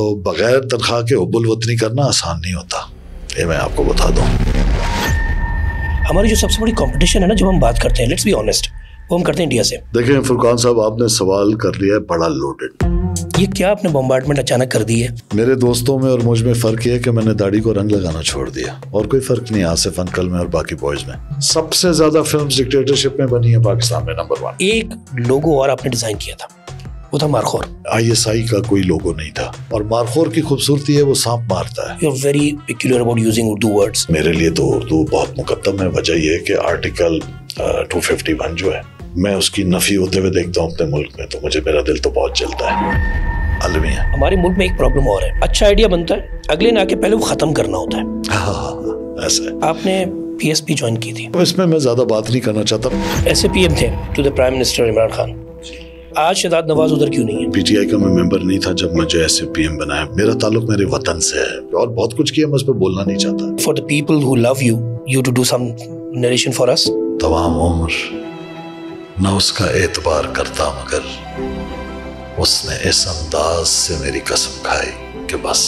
तो बगैर तनख्वाह के हब्बुल वतनी करना आसान नहीं होता ये मैं आपको बता दूँ हमारी जो सबसे बड़ी कंपटीशन है ना जब हम बात करते हैं लेट्स बी ऑनेस्ट वो हम करते हैं इंडिया से देखिए फुरकान साहब आपने सवाल कर लिया है बड़ा लोडेड ये क्या आपने बॉम्बार्टमेंट अचानक कर दी है मेरे दोस्तों में और मुझ में फर्क यह है कि मैंने दाढ़ी को रंग लगाना छोड़ दिया और कोई फर्क नहीं आसिफ अंकल में और बाकी बॉयज में सबसे ज्यादा फिल्म डिक्टेटरशिप में बनी है पाकिस्तान में नंबर वन एक लोगो और आपने डिजाइन किया था वो था मारखोर आईएसआई का कोई लोगो नहीं था और मारखोर की खूबसूरती है वो सांप मारता है you are very peculiar about using Urdu words मेरे लिए तो उर्दू बहुत मुकदम है वजह यह कि आर्टिकल टू 251 जो है मैं उसकी नफी होते हुए देखता हूँ अपने मुल्क में तो मुझे मेरा दिल तो बहुत जलता है आलमी हमारे मुल्क में एक प्रॉब्लम और है अच्छा आइडिया बनता है अगले ना के पहले वो खत्म करना होता है ऐसा आपने पीएसपी ज्वाइन की थी इसमें मैं ज्यादा बात नहीं करना चाहता ऐसे पीएम थे to the prime minister Imran Khan आज शहजाद नवाज उधर क्यों नहीं है पीटीआई का मैं मेंबर नहीं था जब मुझे ऐसे पीएम बनाया मेरा ताल्लुक मेरे वतन से है और बहुत कुछ किया मैं उस पर बोलना नहीं चाहता for the people who love you you to do some narration for us तमाम उम्र न उसका एतबार करता मगर उसने इस अंदाज से मेरी कसम खाई कि बस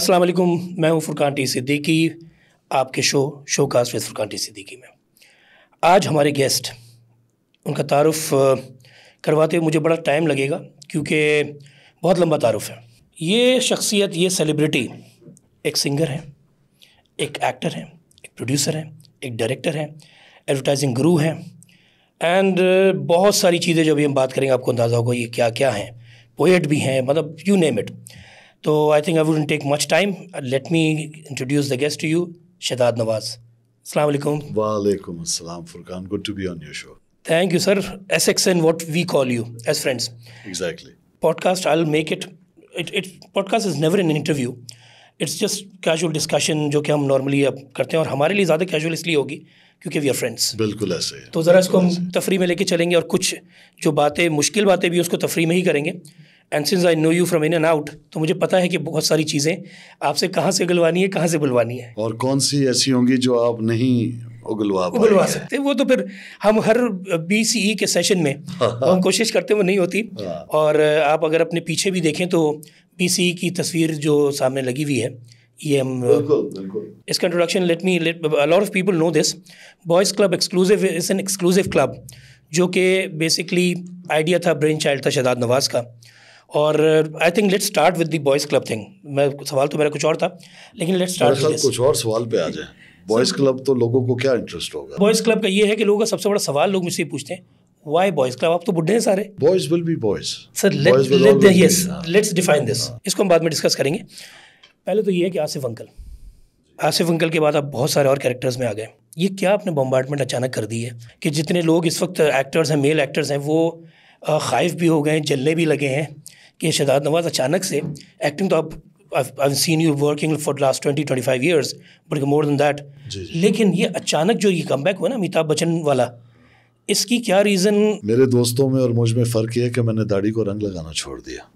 अस्सलाम वालेकुम मैं हूं फुरकान टी सिद्दीकी आपके show show cast with Furqan T Siddiqui में आज हमारे गेस्ट उनका तारफ़ करवाते हुए मुझे बड़ा टाइम लगेगा क्योंकि बहुत लंबा तारफ़ है ये शख्सियत ये सेलिब्रिटी एक सिंगर है एक एक्टर है एक प्रोड्यूसर है एक डायरेक्टर है एडवर्टाइजिंग गुरु हैं एंड बहुत सारी चीज़ें जब हम बात करेंगे आपको अंदाज़ा होगा ये क्या क्या हैं पोएट भी हैं मतलब यू नेम इट तो I think I wouldn't take much time let me introduce the guest to you Shahzad Nawaz Assalamualaikum. Waalaikum assalam, Furkan. Good to be on your show. Thank you, sir. SX and what we call you as friends. Exactly. Podcast, I'll make it. It, it podcast is never an interview. It's just casual discussion जो कि हम normally अब करते हैं और हमारे लिए ज़्यादा कैजुअल इसलिए होगी क्योंकि वी आर फ्रेंड्स बिल्कुल ऐसे तो ज़रा इसको हम तफरी में लेके चलेंगे और कुछ जो बातें मुश्किल बातें भी उसको तफरी में ही करेंगे and since I know you from in and out तो मुझे पता है कि बहुत सारी चीज़ें आपसे कहाँ से उगलवानी है कहाँ से बुलवानी है और कौन सी ऐसी होंगी जो आप नहीं उगलवा उगलवा सकते वो तो फिर हम हर बी सी ई के सेशन में हाँ, हाँ। हम कोशिश करते हैं वो नहीं होती हाँ। और आप अगर अपने पीछे भी देखें तो बी सी ई की तस्वीर जो सामने लगी हुई है ये हम इसका introduction let me let a lot of people know this boys club exclusive is an exclusive club जो कि बेसिकली आइडिया था ब्रेन चाइल्ड था शहजाद नवाज़ का और I think let's start with the boys club thing मैं सवाल तो मेरा कुछ और था लेकिन लेट स्टार्ट कुछ और सवाल पे आ जाए बॉयज़ क्लब तो लोगों को क्या इंटरेस्ट होगा बॉयज़ क्लब का ये है कि लोगों का सबसे बड़ा सवाल लोग मुझसे पूछते हैं वाई बॉयज क्लब आप तो बुढ़े हैं सारे boys will be boys sir yes let's define this इसको हम बाद में डिस्कस करेंगे पहले तो ये है कि आसिफ अंकल आसिफ अंकल के बाद आप बहुत सारे और कैरेक्टर्स में आ गए ये क्या आपने बॉम्बार्टमेंट अचानक कर दी है कि जितने लोग इस वक्त एक्टर्स हैं मेल एक्टर्स हैं वो uh, खाइफ भी हो गए हैं जलने भी लगे हैं कि शहजाद नवाज अचानक से एक्टिंग तो आप I've seen you working for the last 20 25 years but more than that लेकिन ये अचानक जो ये कम बैक हुआ ना अमिताभ बच्चन वाला इसकी क्या रीज़न मेरे दोस्तों में और मुझ में फ़र्क ये है कि मैंने दाढ़ी को रंग लगाना छोड़ दिया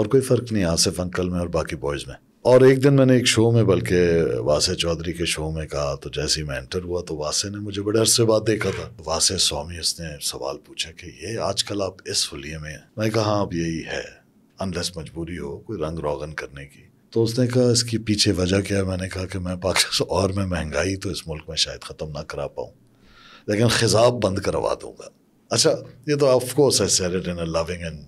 और कोई फ़र्क नहीं आसिफ अंकल में और बाकी बॉयज़ में और एक दिन मैंने एक शो में बल्कि वासे चौधरी के शो में कहा तो जैसे ही मैं एंटर हुआ तो वासे ने मुझे बड़े अरसे बाद देखा था वासे स्वामी उसने सवाल पूछा कि ये आजकल आप इस फुलिये में मैं कहा अब हाँ, यही है अनलेस मजबूरी हो कोई रंग रोगन करने की तो उसने कहा इसकी पीछे वजह क्या है मैंने कहा कि मैं पाकिस्तान और मैं महंगाई तो इस मुल्क में शायद ख़त्म ना करा पाऊँ लेकिन खिजाब बंद करवा दूँगा अच्छा ये तो of course I said in a loving and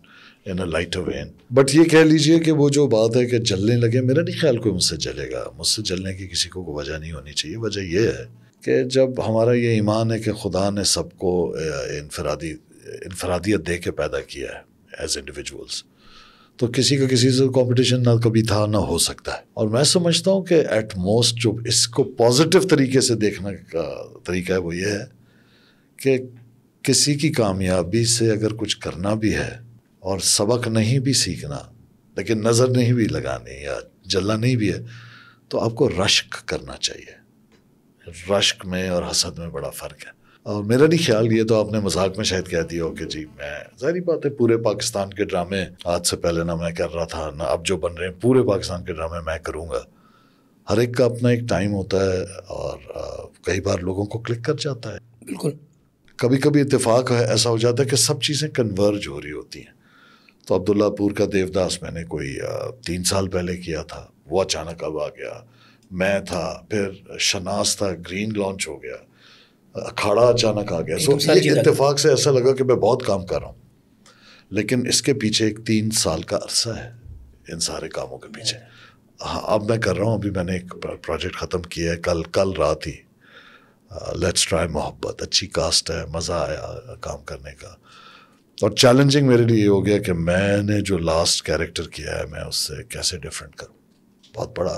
in a light vein but ये कह लीजिए कि वो जो बात है कि जलने लगे मेरा नहीं ख्याल कोई मुझसे जलेगा मुझसे जलने की किसी को वजह नहीं होनी चाहिए वजह यह है कि जब हमारा ये ईमान है कि खुदा ने सबको इनफरादी इनफरादियत दे के पैदा किया है एज इंडिविजुअल्स तो किसी का किसी से कंपटीशन ना कभी था ना हो सकता है और मैं समझता हूँ कि एट मोस्ट जो इसको पॉजिटिव तरीके से देखने का तरीका है वो ये है कि किसी की कामयाबी से अगर कुछ करना भी है और सबक नहीं भी सीखना लेकिन नज़र नहीं भी लगानी या जलना नहीं भी है तो आपको रश्क करना चाहिए रश्क में और हसद में बड़ा फ़र्क है और मेरा नहीं ख्याल ये तो आपने मजाक में शायद कह दिया हो कि जी मैं जारी बात है पूरे पाकिस्तान के ड्रामे आज से पहले ना मैं कर रहा था ना अब जो बन रहे हैं पूरे पाकिस्तान के ड्रामे मैं करूँगा हर एक का अपना एक टाइम होता है और कई बार लोगों को क्लिक कर जाता है बिल्कुल कभी कभी इतफाक ऐसा हो जाता है कि सब चीज़ें कन्वर्ज हो रही होती हैं तो अब्दुल्लापुर का देवदास मैंने कोई तीन साल पहले किया था वो अचानक अब आ गया मैं था फिर शनास था ग्रीन लॉन्च हो गया अखाड़ा अचानक आ गया सो तो ये इतफाक से ऐसा लगा कि मैं बहुत काम कर रहा हूँ लेकिन इसके पीछे एक तीन साल का अरसा है इन सारे कामों के पीछे हाँ अब मैं कर रहा हूँ अभी मैंने एक प्रोजेक्ट ख़त्म किया है कल कल रात ही लेट्स ट्राई मोहब्बत अच्छी कास्ट है मज़ा आया काम करने का और चैलेंजिंग मेरे लिए हो गया कि मैंने जो लास्ट कैरेक्टर किया है मैं उससे कैसे डिफरेंट करूँ बहुत बड़ा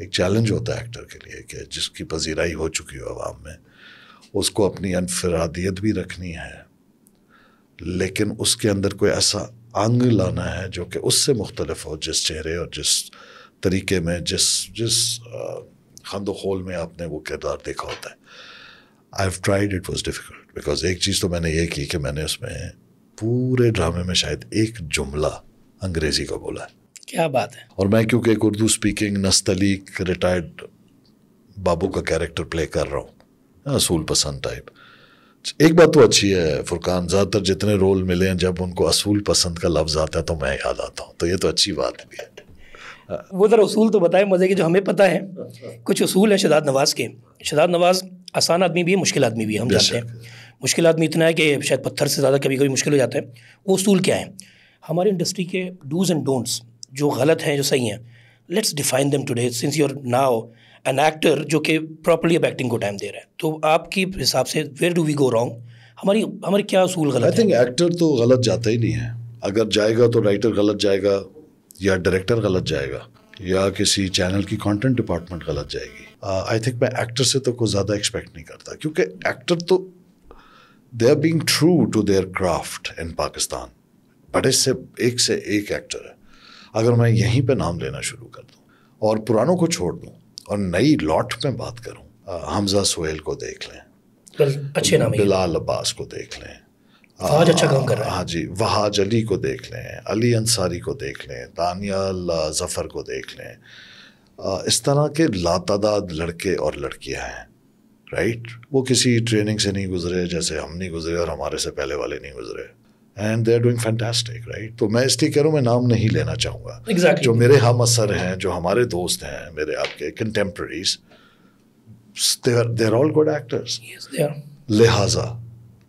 एक चैलेंज होता है एक्टर के लिए कि जिसकी पजीराई हो चुकी हो आवाम में उसको अपनी अनफरादियत भी रखनी है लेकिन उसके अंदर कोई ऐसा अंग लाना है जो कि उससे मुख्तलफ हो जिस चेहरे और जिस तरीके में जिस जिस खंद खोल में आपने वो किरदार देखा होता है I have tried it was difficult because एक चीज़ तो मैंने ये की कि मैंने उसमें पूरे ड्रामे में शायद एक जुमला अंग्रेज़ी का बोला है क्या बात है और मैं क्योंकि एक उर्दू स्पीकिंग नस्तलीक रिटायर्ड बाबू का कैरेक्टर प्ले कर रहा हूँ असूल पसंद टाइप एक बात तो अच्छी है फुरकान ज़्यादातर जितने रोल मिले हैं जब उनको असूल पसंद का लफ्ज़ आता है तो मैं याद आता हूँ तो ये तो अच्छी बात भी है वो ज़रा असूल तो बताएं मज़े के जो हमें पता है कुछ असूल हैं शदाद नवाज़ के शदाद नवाज़ आसान आदमी भी है मुश्किल आदमी भी है हम जानते हैं मुश्किल आदमी इतना है कि शायद पत्थर से ज़्यादा कभी कभी मुश्किल हो जाता है वो असूल क्या है हमारी इंडस्ट्री के डूज़ एंड डोंट्स जो गलत हैं जो सही हैं let's define them today since your now an actor जो कि प्रॉपरली अब एक्टिंग को टाइम दे रहा है तो आपके हिसाब से where do we go wrong हमारी हमारे क्या असूल गलत आई थिंक एक्टर तो गलत जाता ही नहीं है अगर जाएगा तो राइटर गलत जाएगा या डायरेक्टर गलत जाएगा या किसी चैनल की कंटेंट डिपार्टमेंट गलत जाएगी आई uh, थिंक मैं एक्टर से तो कुछ ज़्यादा एक्सपेक्ट नहीं करता क्योंकि एक्टर तो they are being true to their craft in Pakistan बड़े से एक से एक एक्टर है अगर मैं यहीं पे नाम लेना शुरू कर दूँ और पुरानों को छोड़ दूँ और नई लॉट में बात करूँ हमजा सुहेल को देख लें अच्छे नाम बिलाल अब्बास को देख लें आज अच्छा काम कर रहा है हाँ जी वहाज अली को देख लें अली अंसारी को देख लें दानियाल जफ़र को देख लें इस तरह के लातादाद लड़के और लड़कियां हैं राइट वो किसी ट्रेनिंग से नहीं गुजरे जैसे हम नहीं गुजरे और हमारे से पहले वाले नहीं गुजरे and they are doing fantastic right तो मैं इसलिए कह रहा हूँ मैं नाम नहीं लेना चाहूँगा exactly. जो मेरे हम असर हैं जो हमारे दोस्त हैं मेरे आपके contemporaries they're all good actors लिहाजा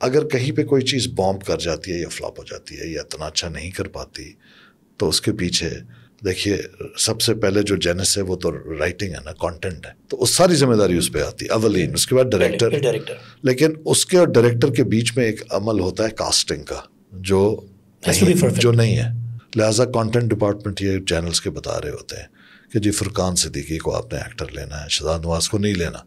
अगर कहीं पे कोई चीज़ बॉम्ब कर जाती है या फ्लॉप हो जाती है या इतना अच्छा नहीं कर पाती तो उसके पीछे देखिए सबसे पहले जो जेनस है वो तो राइटिंग है ना कंटेंट है तो उस सारी जिम्मेदारी उस पर आती है अवलीन उसके बाद डायरेक्टर डायरेक्टर लेकिन उसके और डायरेक्टर के बीच में एक अमल होता है कास्टिंग का जो नहीं, जो नहीं है लिहाजा कंटेंट डिपार्टमेंट ये चैनल्स के बता रहे होते हैं कि जी फुरकान सिद्दीकी को आपने एक्टर लेना है शहजाद नवाज को नहीं लेना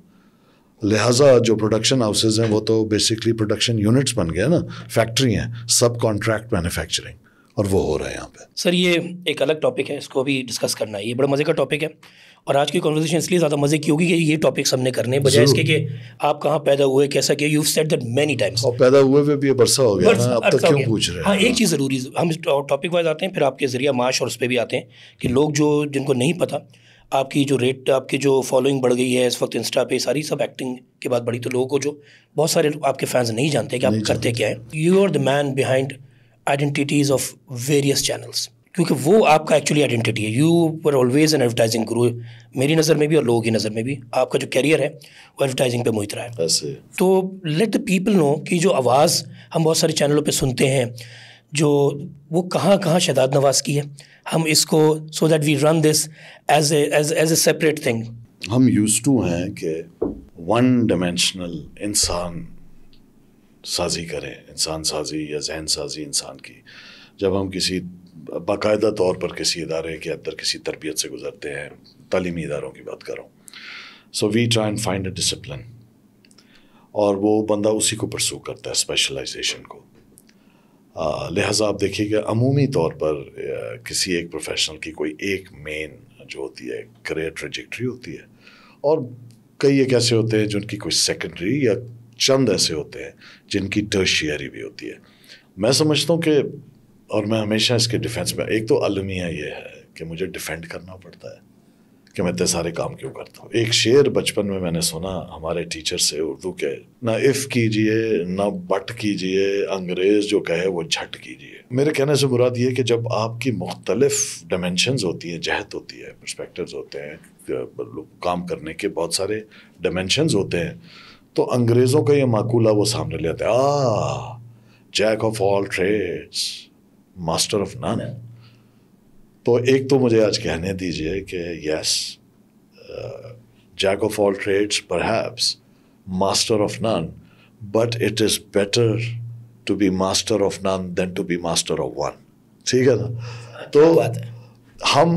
लिहाजा जो प्रोडक्शन हाउसेज हैं वो तो बेसिकली प्रोडक्शन यूनिट्स बन गए ना फैक्ट्री हैं सब कॉन्ट्रैक्ट मैन्युफैक्चरिंग और वो हो रहा है यहाँ पे सर ये एक अलग टॉपिक है इसको भी डिस्कस करना है ये बड़ा मज़े का टॉपिक है और आज की कॉन्वर्जेशन इसलिए ज़्यादा मज़े की होगी कि ये टॉपिक्स हमने करने बजाय इसके कि आप कहाँ पैदा हुए कैसा किया you said that many times और पैदा हुए में भी बरसा हो गया अब तक क्यों पूछ रहे हैं हाँ एक चीज़ ज़रूरी हम टॉपिक वाइज आते हैं फिर आपके ज़रिया माश और उस पर भी आते हैं कि लोग जो जिनको नहीं पता आपकी जो रेट आपकी जो फॉलोइंग बढ़ गई है इस वक्त इंस्टा पे सारी सब एक्टिंग के बाद बड़ी तो लोगों को जो बहुत सारे आपके फैंस नहीं जानते कि आप करते क्या है you are the man behind identities of various channels क्योंकि वो आपका एक्चुअली आइडेंटिटी है यू पर ऑलवेज एन एडवर्टाइजिंग गुरु मेरी नज़र में भी और लोगों की नज़र में भी आपका जो करियर है वो एडवर्टाइजिंग पे मोहित रहा है तो लेट द पीपल नो कि जो आवाज़ हम बहुत सारे चैनलों पे सुनते हैं जो वो कहाँ कहाँ शदाद नवाज की है हम इसको so that we run this as as as a separate thing हम यूज टू हैं कि वन डायमेंशनल इंसान साजी करें इंसान साजी या जहन साजी इंसान की जब हम किसी बाकायदा तौर पर किसी इदारे के अंदर किसी तरबियत से गुजरते हैं तलीमी इदारों की बात करो so we try and find a discipline और वो बंदा उसी को परसू करता है स्पेशलाइजेशन को लिहाजा आप देखिएगा अमूमी तौर पर किसी एक प्रोफेशनल की कोई एक मेन जो होती है करियर ट्रेजिक्ट्री होती है और कई एक ऐसे होते हैं जिनकी कोई सेकेंडरी या चंद ऐसे होते हैं जिनकी टर्शियरी भी होती है मैं समझता हूँ कि और मैं हमेशा इसके डिफेंस में एक तो अलमिया ये है कि मुझे डिफेंड करना पड़ता है कि मैं इतने सारे काम क्यों करता हूँ एक शेर बचपन में मैंने सुना हमारे टीचर से उर्दू के ना इफ़ कीजिए ना बट कीजिए अंग्रेज़ जो कहे वो झट कीजिए मेरे कहने से मुराद ये कि जब आपकी मुख्तलिफ डायमेंशनस होती हैं जहत होती है परस्पेक्टिव होते हैं काम करने के बहुत सारे डायमेंशनस होते हैं तो अंग्रेज़ों का ये माकूला वो सामने ले आता है a jack of all trades master of none तो एक तो मुझे आज कहने दीजिए कि yes jack of all trades perhaps master of none but it is better to be master of none than to be master of one ठीक है ना तो बात है हम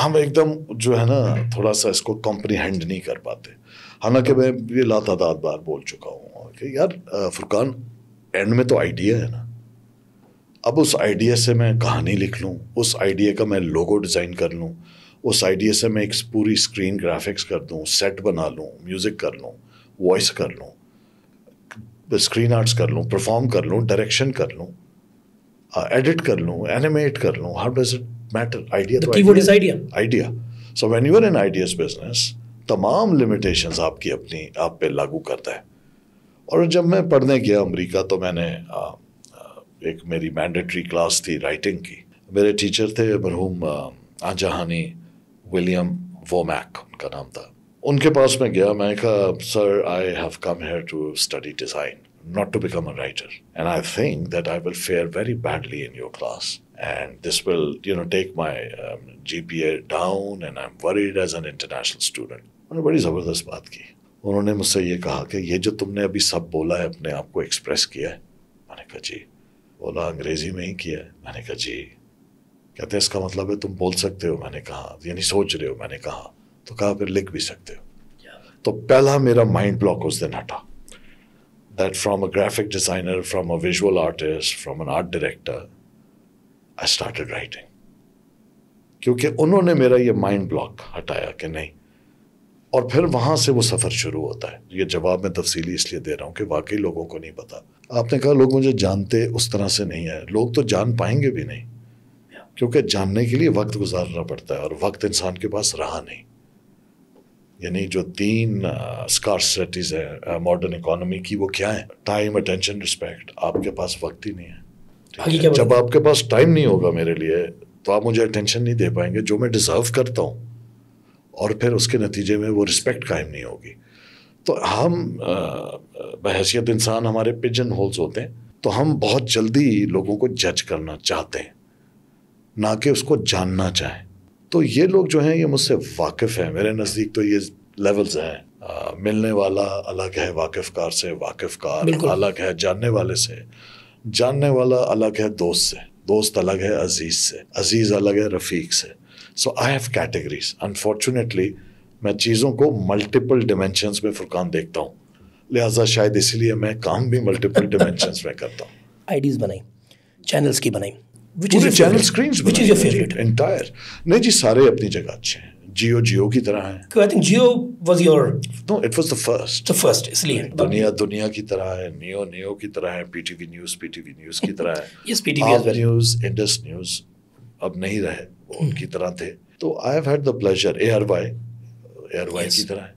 हम एकदम जो है ना थोड़ा सा इसको कंपनी हैंड नहीं कर पाते हालांकि मैं ये लातादात बार बोल चुका हूँ कि यार uh, फुरकान एंड में तो आइडिया है ना अब उस आइडिया से मैं कहानी लिख लूँ उस आइडिया का मैं लोगो डिज़ाइन कर लूँ उस आइडिया से मैं एक पूरी स्क्रीन ग्राफिक्स कर दूँ सेट बना लूँ म्यूज़िक कर लूँ वॉइस कर लूँ स्क्रीन आर्ट्स कर लूँ परफॉर्म कर लूँ डायरेक्शन कर लूँ एडिट uh, कर लूँ एनिमेट कर लूँ how does it matter idea idea so when you are in ideas business तमाम लिमिटेशन आपकी अपनी आप पे लागू करता है और जब मैं पढ़ने गया अमेरिका तो मैंने uh, एक मेरी मैंडेटरी क्लास थी राइटिंग की मेरे टीचर थे मरहूम आजहानी विलियम वोमैक उनका नाम था उनके पास मैं गया मैं कहा sir I have come here to study design not to become a writer. And I think that I will fare very badly in your class. And this will, you know, take my um, down and I am worried as an international student उन्होंने बड़ी ज़बरदस्त बात की उन्होंने मुझसे ये कहा कि ये जो तुमने अभी सब बोला है अपने आप को एक्सप्रेस किया है मैंने कहा जी बोला अंग्रेजी में ही किया है मैंने कहा जी कहते हैं इसका मतलब है तुम बोल सकते हो मैंने कहा यानी सोच रहे हो मैंने कहा तो कहा फिर लिख भी सकते हो तो पहला मेरा माइंड ब्लॉक उस दिन हटा that from a graphic designer from a visual artist from an art director I start writing क्योंकि उन्होंने मेरा ये माइंड ब्लॉक हटाया कि नहीं और फिर वहां से वो सफ़र शुरू होता है ये जवाब मैं तफसीली इसलिए दे रहा हूँ कि वाकई लोगों को नहीं पता आपने कहा लोग मुझे जानते उस तरह से नहीं है लोग तो जान पाएंगे भी नहीं क्योंकि जानने के लिए वक्त गुजारना पड़ता है और वक्त इंसान के पास रहा नहीं यानी जो तीन सिटीज है मॉडर्न इकोनॉमी की वो क्या है टाइम अटेंशन रिस्पेक्ट आपके पास वक्त ही नहीं है? हाँ, जब आपके पास टाइम नहीं होगा मेरे लिए तो आप मुझे अटेंशन नहीं दे पाएंगे जो मैं डिज़र्व करता हूँ और फिर उसके नतीजे में वो रिस्पेक्ट कायम नहीं होगी तो हम बहसीत इंसान हमारे पिजन होल्स होते हैं तो हम बहुत जल्दी लोगों को जज करना चाहते हैं ना कि उसको जानना चाहें तो ये लोग जो हैं ये मुझसे वाकिफ़ हैं मेरे नज़दीक तो ये लेवल्स हैं मिलने वाला अलग है वाकिफ कार से वाकिफ कार अलग है जानने वाले से जानने वाला अलग है दोस्त से दोस्त अलग है अजीज़ से अजीज़ अलग है रफ़ीक से so I have categories unfortunately मैं चीज़ों को मल्टीपल डिमेंशंस में फुरकान देखता हूँ लिहाजा शायद इसलिए मैं काम भी मल्टीपल डिमेंशंस में करता हूँ आईडीज बनाई चैनल्स की बनाई चैनल इज फेवरेट एंटायर नहीं जी सारे अपनी जगह अच्छे हैं जियो जियो की तरह है I think Geo was your know it was the first the first इसलिए दुनिया दुनिया की तरह है नियो नियो की तरह है पीटीवी न्यूज पीटीवी न्यूज की तरह है yes PTV news Indus news अब नहीं रहे hmm. उनकी तरह थे तो I have had the pleasure A R Y airline yes. की तरह है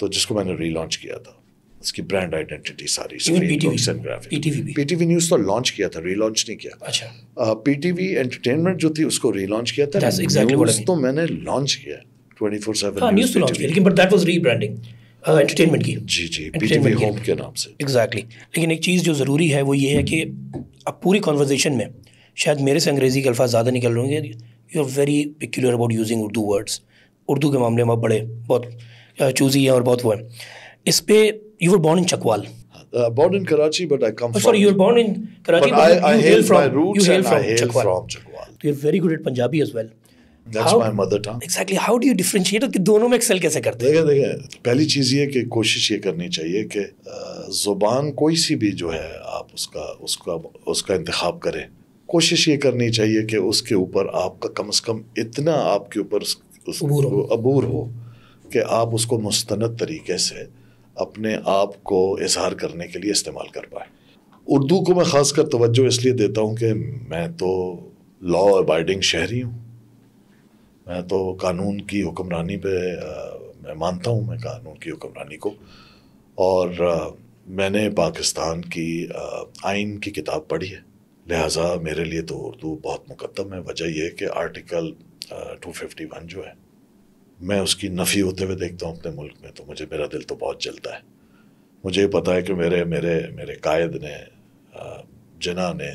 तो जिसको मैंने रीलॉन्च किया था उसकी ब्रांड आइडेंटिटी सारी पीटीवी न्यूज तो लॉन्च किया था रीलॉन्च नहीं किया अच्छा पीटीवी एंटरटेनमेंट जो थी उसको रीलॉन्च किया था न्यूज तो मैंने लॉन्च किया हाँ, तो लेकिन एक चीज़ जो ज़रूरी है वो ये है कि अब पूरी कॉन्वर्जेशन में शायद मेरे से अंग्रेज़ी के अल्फाज ज़्यादा निकल रहे होंगे you are very peculiar about using Urdu words Urdu के मामले में बड़े बहुत चूजी हैं और बहुत वो हैं इस पे यू वर इन चकवाल दोनों में एक्सेल कैसे करते हैं देखिए पहली चीज ये कि कोशिश ये करनी चाहिए कि जुबान कोई सी भी जो है आप उसका उसका उसका इंतखाब करें कोशिश ये करनी चाहिए कि उसके ऊपर आपका कम से कम इतना आपके ऊपर उस अबूर हो कि आप उसको मुस्तंद तरीके से अपने आप को इजहार करने के लिए इस्तेमाल कर पाए उर्दू को मैं ख़ास कर तवज्जो इसलिए देता हूँ कि मैं तो लॉ अबाइडिंग शहरी हूँ मैं तो कानून की हुक्मरानी पे मैं मानता हूँ मैं कानून की हुक्मरानी को और आ, मैंने पाकिस्तान की आइन की किताब पढ़ी है लिहाजा मेरे लिए तो उर्दू बहुत मुकदम है वजह यह कि आर्टिकल टू फिफ्टी वन जो है मैं उसकी नफ़ी होते हुए देखता हूँ अपने मुल्क में तो मुझे मेरा दिल तो बहुत जलता है मुझे पता है कि मेरे मेरे मेरे कायद ने जना ने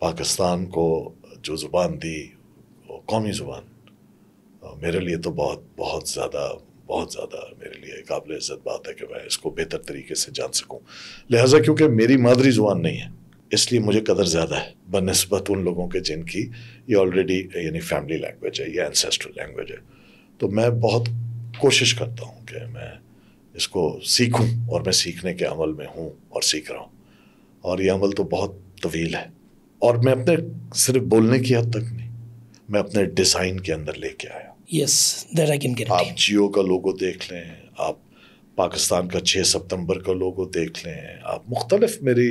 पाकिस्तान को जो ज़ुबान दी वो कौमी ज़ुबान मेरे लिए तो बहुत बहुत ज़्यादा बहुत ज़्यादा मेरे लिए काबिल इज़्ज़त बात है कि मैं इसको बेहतर तरीके से जान सकूँ लिहाजा क्योंकि मेरी मादरी ज़ुबान नहीं है इसलिए मुझे कदर ज़्यादा है बनस्बत उन लोगों के जिनकी ये ऑलरेडी यानी फैमिली लैंग्वेज है या एनसेस्ट्रल लैंग्वेज है तो मैं बहुत कोशिश करता हूँ कि मैं इसको सीखूँ और मैं सीखने के अमल में हूँ और सीख रहा हूँ और ये अमल तो बहुत तवील है और मैं अपने सिर्फ बोलने की हद तक नहीं मैं अपने डिज़ाइन के अंदर लेके आया यस yes, आप जियो का लोगो देख लें आप पाकिस्तान का 6 सितंबर का लोगो देख लें आप मुख्तलिफ मेरी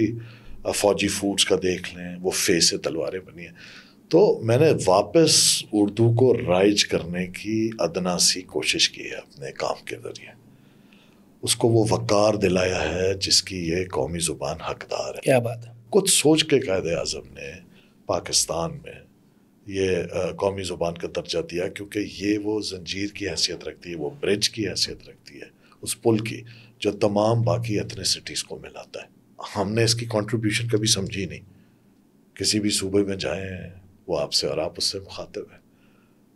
फौजी फूड्स का देख लें वो फेस से तलवारें बनी हैं तो मैंने वापस उर्दू को राइज करने की अदना सी कोशिश की है अपने काम के ज़रिए उसको वो वक़ार दिलाया है जिसकी ये कौमी ज़ुबान हकदार है क्या बात है कुछ सोच के कायद अजम ने पाकिस्तान में ये कौमी ज़ुबान का दर्जा दिया क्योंकि ये वो जंजीर की हैसियत रखती है वो ब्रिज की हैसियत रखती है उस पुल की जो तमाम बाकी एथनीसिटीज़ को मिलाता है हमने इसकी कंट्रीब्यूशन कभी समझी नहीं किसी भी सूबे में जाए वो आपसे और आप उससे मुखातिब है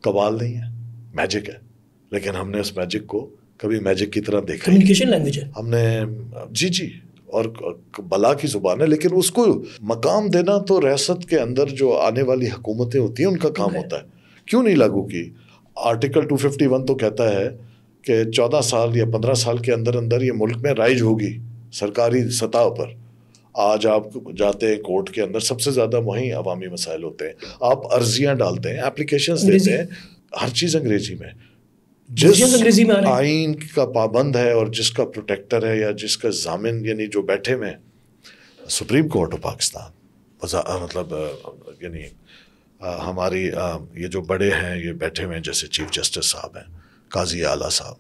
कबाल नहीं है मैजिक है लेकिन हमने उस मैजिक को कभी मैजिक की तरह देखा कम्युनिकेशन लैंग्वेज है हमने जी जी और बला की ज़ुबान है लेकिन उसको मकाम देना तो रियासत के अंदर जो आने वाली हुकूमतें होती हैं उनका काम होता है क्यों नहीं लागू की आर्टिकल 251 तो कहता है कि 14 साल या 15 साल के अंदर अंदर ये मुल्क में राइज होगी सरकारी सतह पर आज आप जाते हैं कोर्ट के अंदर सबसे ज़्यादा वहीं अवामी मसाइल होते हैं आप अर्जियाँ डालते हैं एप्लीकेशन देते हैं हर चीज़ अंग्रेजी में जिस अंग्रेजी में आइन का पाबंद है और जिसका प्रोटेक्टर है या जिसका जामिन यानी जो बैठे हुए हैं सुप्रीम कोर्ट ऑफ पाकिस्तान मतलब यानी हमारी ये जो बड़े हैं ये बैठे हुए हैं जैसे चीफ जस्टिस साहब हैं काजी आला साहब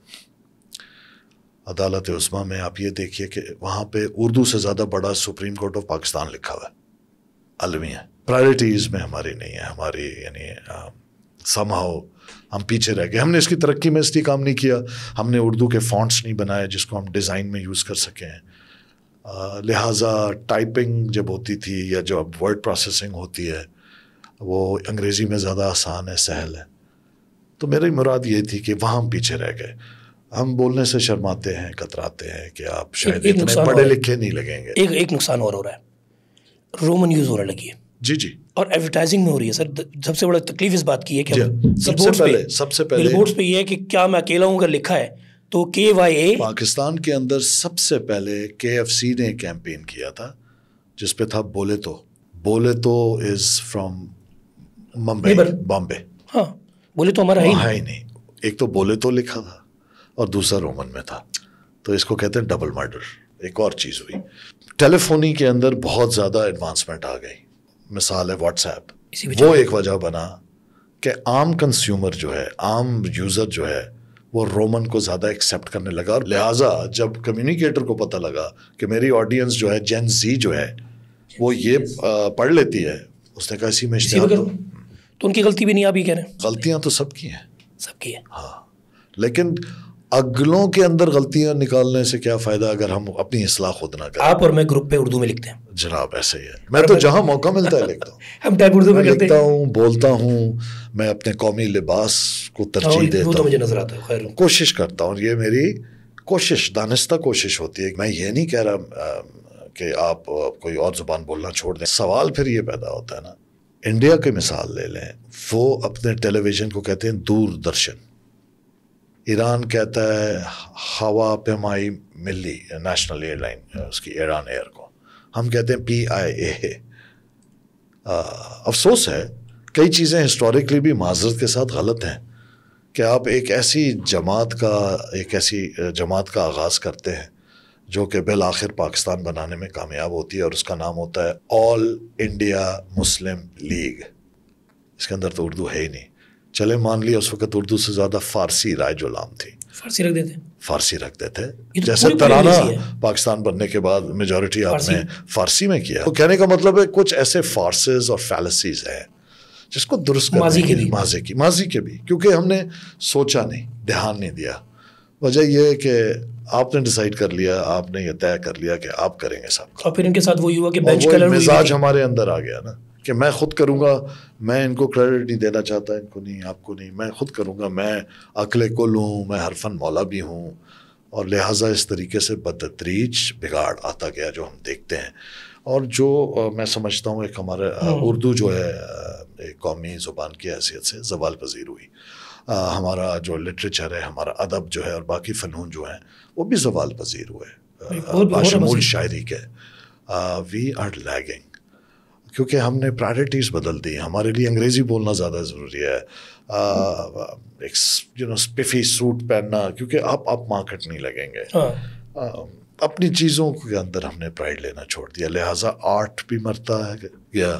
अदालत उस्मा में आप ये देखिए कि वहाँ पे उर्दू से ज़्यादा बड़ा सुप्रीम कोर्ट ऑफ पाकिस्तान लिखा हुआ है अलमी है प्रायोरिटीज़ में हमारी नहीं है हमारी यानी समहाओ हम पीछे रह गए हमने इसकी तरक्की में इसलिए काम नहीं किया हमने उर्दू के फॉन्ट्स नहीं बनाए जिसको हम डिज़ाइन में यूज़ कर सकें लिहाजा टाइपिंग जब होती थी या जो अब वर्ड प्रोसेसिंग होती है वो अंग्रेज़ी में ज़्यादा आसान है सहल है तो मेरी मुराद ये थी कि वहाँ हम पीछे रह गए हम बोलने से शर्माते हैं कतराते हैं कि आप शायद एक, एक इतने पढ़े लिखे नहीं लगेंगे एक एक नुकसान और हो रहा है रोमन यूज़ होने लगी है जी जी और एडवर्टाइजिंग में हो रही है सर सबसे बड़ा तकलीफ इस बात की है कि सबसे पहले सबसे पहले रिपोर्ट पे ये है कि क्या मैं अकेला हूँ अगर लिखा है तो के वाई ए पाकिस्तान के अंदर सबसे पहले के एफ सी ने कैंपेन किया था जिस पे था बोले तो बोले तो इज फ्रॉम मुंबई बॉम्बे हाँ बोले तो हमारा है ही नहीं एक तो बोले तो लिखा था और दूसरा रोमन में था तो इसको कहते हैं डबल मर्डर एक और चीज़ हुई टेलीफोनी के अंदर बहुत ज़्यादा एडवांसमेंट आ गई मिसाल है व्हाट्सएप वो एक वजह बना कि आम कंज्यूमर जो है आम यूज़र जो है वो रोमन को ज़्यादा एक्सेप्ट करने लगा और लिहाजा जब कम्युनिकेटर को पता लगा कि मेरी ऑडियंस जो है जेन जी जो है वो ये पढ़ लेती है उसने कहा इसी में इसी तो उनकी गलती भी नहीं आप ही कह रहे हैं गलतियाँ तो सबकी हैं सबकी हैं हाँ लेकिन अगलों के अंदर गलतियां निकालने से क्या फ़ायदा अगर हम अपनी असलाह खुद ना करें आप और मैं ग्रुप पे उर्दू में लिखते हैं जनाब ऐसे ही है मैं तो जहाँ मौका मिलता है लिखता हूँ हम टाइप उर्दू में लिखता हूँ बोलता हूँ मैं अपने कौमी लिबास को तरजीह देता हूँ तो मुझे नज़र आता है कोशिश करता हूँ ये मेरी कोशिश दानिस्ता कोशिश होती है मैं ये नहीं कह रहा कि आप कोई और ज़ुबान बोलना छोड़ दें सवाल फिर ये पैदा होता है ना इंडिया की मिसाल ले लें वो अपने टेलीविज़न को कहते हैं दूरदर्शन ईरान कहता है हवा पैमाई मिली नेशनल एयरलाइन उसकी ईरान एयर को हम कहते हैं पी आई ए अफसोस है कई चीज़ें हिस्टोरिकली भी माजरत के साथ गलत हैं कि आप एक ऐसी जमात का एक ऐसी जमात का आगाज़ करते हैं जो कि बिल आखिर पाकिस्तान बनाने में कामयाब होती है और उसका नाम होता है ऑल इंडिया मुस्लिम लीग इसके अंदर तो उर्दू है ही नहीं चले मान लिया उस वक्त उर्दू से ज़्यादा फारसी राय जो लाम थी फारसी रख देते फारसी रख देते तो जैसे तराना पाकिस्तान बनने के बाद मेजोरिटी आपने फारसी में किया तो कहने का मतलब है कुछ ऐसे फारसेज और फैलसीज हैं जिसको दुरुस्त माजी के लिए माजी की माजी के भी क्योंकि हमने सोचा नहीं ध्यान नहीं दिया वजह यह है कि आपने डिसाइड कर लिया आपने यह तय कर लिया कि आप करेंगे सब और फिर इनके साथ वो युवा के बेंच कलर मिजाज हमारे अंदर आ गया ना कि मैं खुद करूँगा मैं इनको क्रेडिट नहीं देना चाहता इनको नहीं आपको नहीं मैं खुद करूँगा मैं अकल कुल हूँ मैं हरफन मौला भी हूँ और लिहाजा इस तरीके से बदतरीज बिगाड़ आता गया जो हम देखते हैं और जो मैं समझता हूँ एक हमारे हम्म। उर्दू जो है एक कौमी ज़ुबान की हैसियत से जवाल पजीर हुई आ, हमारा जो लिटरेचर है हमारा अदब जो है और बाकी फ़नून जो हैं वो भी जवाल पजीर हुए बाशमूल शायरी के वी आर लैगिंग क्योंकि हमने प्रायोरिटीज़ बदल दी हमारे लिए अंग्रेज़ी बोलना ज़्यादा ज़रूरी है आ, एक यू नो स्पिफी सूट पहनना क्योंकि आप आप मार्केट नहीं लगेंगे हाँ। आ, अपनी चीज़ों के अंदर हमने प्राइड लेना छोड़ दिया लिहाजा आर्ट भी मरता है गया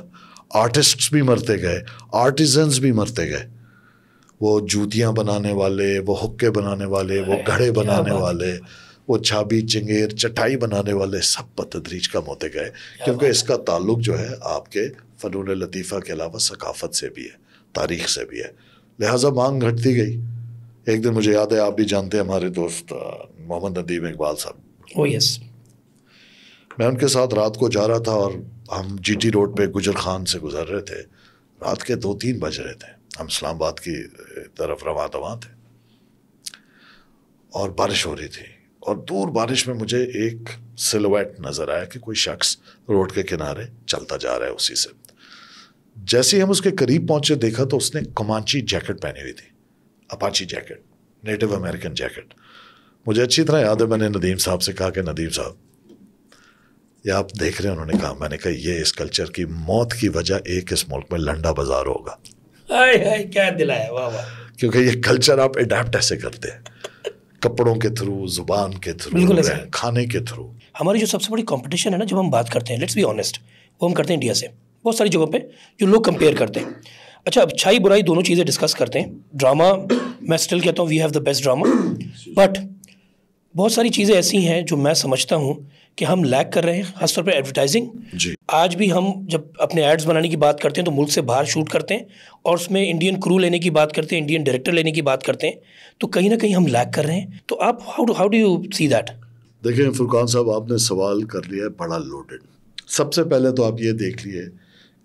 आर्टिस्ट भी मरते गए आर्टिजन्स भी मरते गए वो जूतियाँ बनाने वाले वो हुक्के बनाने वाले वो घड़े बनाने वाले वो छाबी चिंगेर चटाई बनाने वाले सब बतदरीज कम होते गए क्योंकि इसका ताल्लुक जो है आपके फ़नून लतीफ़ा के अलावा सकाफ़त से भी है तारीख से भी है लिहाजा मांग घटती गई एक दिन मुझे याद है आप भी जानते हैं हमारे दोस्त मोहम्मद नदीम इकबाल साहब ओ यस मैं उनके साथ रात को जा रहा था और हम जीटी रोड पे गुजर खान से गुजर रहे थे रात के दो तीन बज रहे थे हम इस्लामाबाद की तरफ रवा दवा थे और बारिश हो रही थी और दूर बारिश में मुझे एक सिलोएट नज़र आया कि कोई शख्स रोड के किनारे चलता जा रहा है उसी से जैसे ही हम उसके करीब पहुंचे देखा तो उसने कमांची जैकेट पहनी हुई थी Apache jacket native American jacket मुझे अच्छी तरह याद है मैंने नदीम साहब से कहा कि नदीम साहब ये आप देख रहे हैं उन्होंने कहा मैंने कहा ये इस कल्चर की मौत की वजह एक इस मुल्क में लंडा बाजार होगा हाय हाय क्या दिलाया वाह वाह क्योंकि ये कल्चर आप अडेप्ट ऐसे करते हैं कपड़ों के थ्रू जुबान के थ्रू खाने के थ्रू हमारी जो सबसे बड़ी कॉम्पिटिशन है ना जब हम बात करते हैं लेट्स बी ऑनेस्ट वो हम करते हैं इंडिया से बहुत सारी जगहों पर जो लोग कंपेयर करते हैं अच्छा अच्छाई बुराई दोनों चीज़ें डिस्कस करते हैं ड्रामा मैं स्टिल कहता हूँ we have the best drama but बहुत सारी चीज़ें ऐसी हैं जो मैं समझता हूँ कि हम लैक कर रहे हैं खासतौर पर एडवर्टाइजिंग आज भी हम जब अपने एड्स बनाने की बात करते हैं तो मुल्क से बाहर शूट करते हैं और उसमें इंडियन क्रू लेने की बात करते हैं इंडियन डायरेक्टर लेने की बात करते हैं तो कहीं ना कहीं हम लैक कर रहे हैं तो आप how how do you see that देखिए फुरकान साहब आपने सवाल कर लिया है बड़ा लोडेड सबसे पहले तो आप ये देख लिए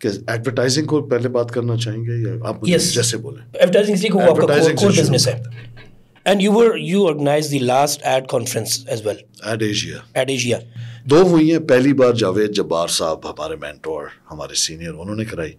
कि एडवर्टाइजिंग को पहले बात करना चाहेंगे या आप yes. जैसे बोले एडवर्टाइजिंग इसलिए आपका बिजनेस है and you were you organize the last ad conference as well ad Asia ad Asia दो हुई हैं पहली बार जावेद जब्बार साहब हमारे मैंटोर हमारे सीनियर उन्होंने कराई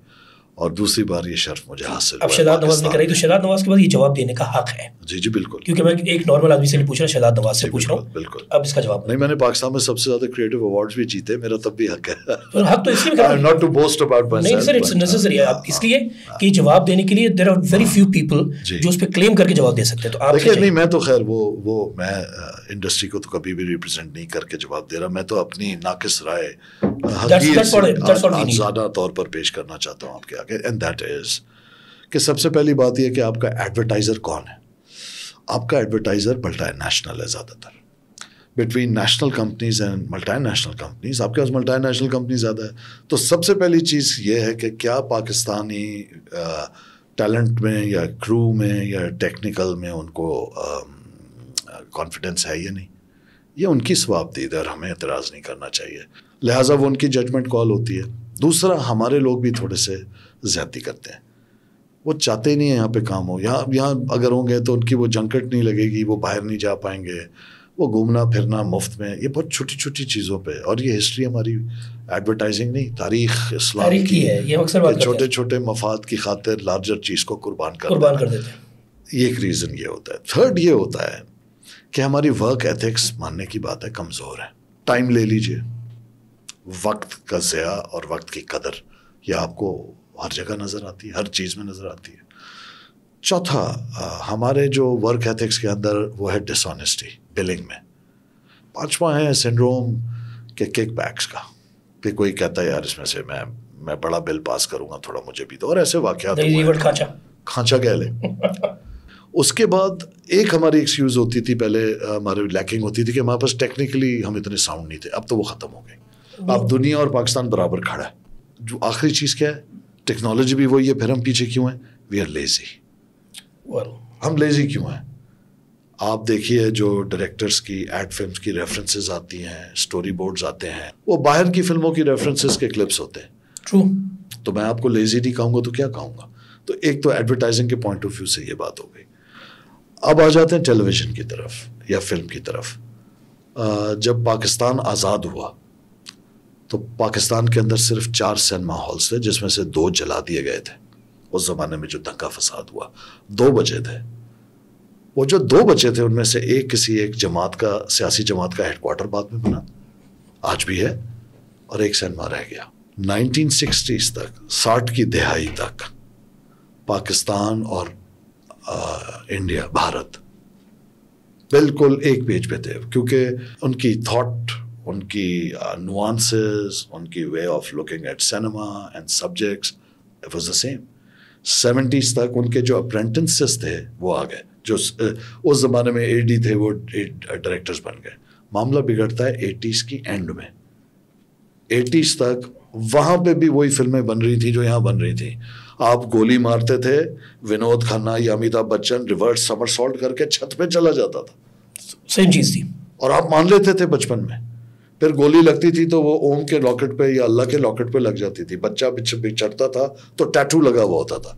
और दूसरी बार ये शर्फ मुझे हासिल अब शहजाद नवाज ने कराई तो शहजाद नवाज के बाद ये जवाब देने का हक है जी जी बिल्कुल क्योंकि मैं एक नॉर्मल आदमी से नहीं पूछ रहा शहजाद नवाज से पूछ रहा हूँ बिल्कुल अब इसका जवाब नहीं मैंने पाकिस्तान में सबसे ज्यादा क्रिएटिव अवार्ड भी जीते मेरा तब भी हक है हक तो इसलिए नॉट टू बोस्ट अबाउट नहीं सर इट्स नेसेसरी आप हाँ, इसलिए हाँ, हाँ। कि जवाब देने के लिए there are very few people जो उस पर क्लेम करके जवाब दे सकते हैं तो आप नहीं मैं तो खैर वो वो मैं इंडस्ट्री को तो कभी भी रिप्रेजेंट नहीं करके जवाब दे रहा मैं तो अपनी नाकिस राय ज्यादा तौर पर पेश करना चाहता हूँ आपके जाके एंड दैट इज़ कि सबसे पहली बात यह कि आपका एडवर्टाइज़र कौन है आपका एडवर्टाइज़र मल्टा नेशनल है ज़्यादातर between national companies and multinational companies आपके पास मल्टा नेशनल कंपनी ज़्यादा है तो सबसे पहली चीज़ ये है कि क्या पाकिस्तानी टैलेंट में या क्रू में या टेक्निकल में उनको कॉन्फिडेंस है या नहीं ये उनकी स्वाब और हमें एतराज़ नहीं करना चाहिए लिहाजा वो उनकी जजमेंट कॉल होती है दूसरा हमारे लोग भी थोड़े से ज्यादा करते हैं वो चाहते नहीं है यहाँ पे काम हो यहाँ यहाँ अगर होंगे तो उनकी वो जंकट नहीं लगेगी वो बाहर नहीं जा पाएंगे वो घूमना फिरना मुफ्त में ये बहुत छोटी छोटी चीज़ों पे और ये हिस्ट्री हमारी एडवर्टाइजिंग नहीं तारीख इस्लाम की, की है ये अक्सर छोटे छोटे मफाद की खातिर लार्जर चीज़ को कुर्बान कर कुर्बान कर देते हैं ये एक रीज़न ये होता है थर्ड ये होता है कि हमारी वर्क एथिक्स मानने की बात है कमज़ोर है टाइम ले लीजिए वक्त का ज़या और वक्त की कदर यह आपको हर जगह नज़र आती है हर चीज़ में नज़र आती है चौथा हमारे जो वर्क एथिक्स के अंदर वो है डिसऑनेस्टी बिलिंग में पांचवा है सिंड्रोम के किक बैक्स का कि कोई कहता है यार इसमें से मैं मैं बड़ा बिल पास करूंगा थोड़ा मुझे भी दो और ऐसे वाक्य खांचा कह ले उसके बाद एक हमारी एक्सक्यूज़ होती थी पहले हमारे लैकिंग होती थी कि हमारे पास टेक्निकली हम इतने साउंड नहीं थे अब तो वो ख़त्म हो गई अब दुनिया और पाकिस्तान बराबर खड़ा है जो आखिरी चीज़ क्या है टेक्नोलॉजी भी वही है फिर हम पीछे क्यों हैं वी आर लेज़ी हम लेज़ी क्यों हैं आप देखिए जो डायरेक्टर्स की एड फिल्म की रेफरेंसेस आती हैं स्टोरी बोर्ड्स आते हैं वो बाहर की फिल्मों की रेफरेंसेस के क्लिप्स होते हैं ट्रू तो मैं आपको लेजी नहीं कहूँगा तो क्या कहूँगा तो एक तो एडवर्टाइजिंग के पॉइंट ऑफ व्यू से ये बात हो गई अब आ जाते हैं टेलीविज़न की तरफ या फिल्म की तरफ जब पाकिस्तान आज़ाद हुआ तो पाकिस्तान के अंदर सिर्फ चार सिनेमा हॉल्स थे जिसमें से दो जला दिए गए थे उस ज़माने में जो दंगा फसाद हुआ दो बचे थे वो जो दो बचे थे उनमें से एक किसी एक जमात का सियासी जमात का हेडकोार्टर बाद में बना आज भी है और एक सिनेमा रह गया 1960s तक साठ की दहाई तक पाकिस्तान और आ, इंडिया भारत बिल्कुल एक पेज पे थे क्योंकि उनकी थॉट उनकी नुआंसेस uh, उनकी way of looking at cinema and subjects it was the same seventies तक उनके जो अप्रेंटिस थे वो आ गए जो uh, उस ज़माने में एडी थे वो डायरेक्टर्स uh, बन गए मामला बिगड़ता है एटीज़ की एंड में एटीज़ तक वहाँ पे भी वही फिल्में बन रही थी जो यहाँ बन रही थी आप गोली मारते थे विनोद खन्ना या Amitabh Bachchan reverse somersault करके छत पे चला जाता था सेम चीज़ थी और आप मान लेते थे बचपन में फिर गोली लगती थी तो वो ओम के लॉकेट पे या अल्लाह के लॉकेट पे लग जाती थी बच्चा चढ़ता था तो टैटू लगा हुआ होता था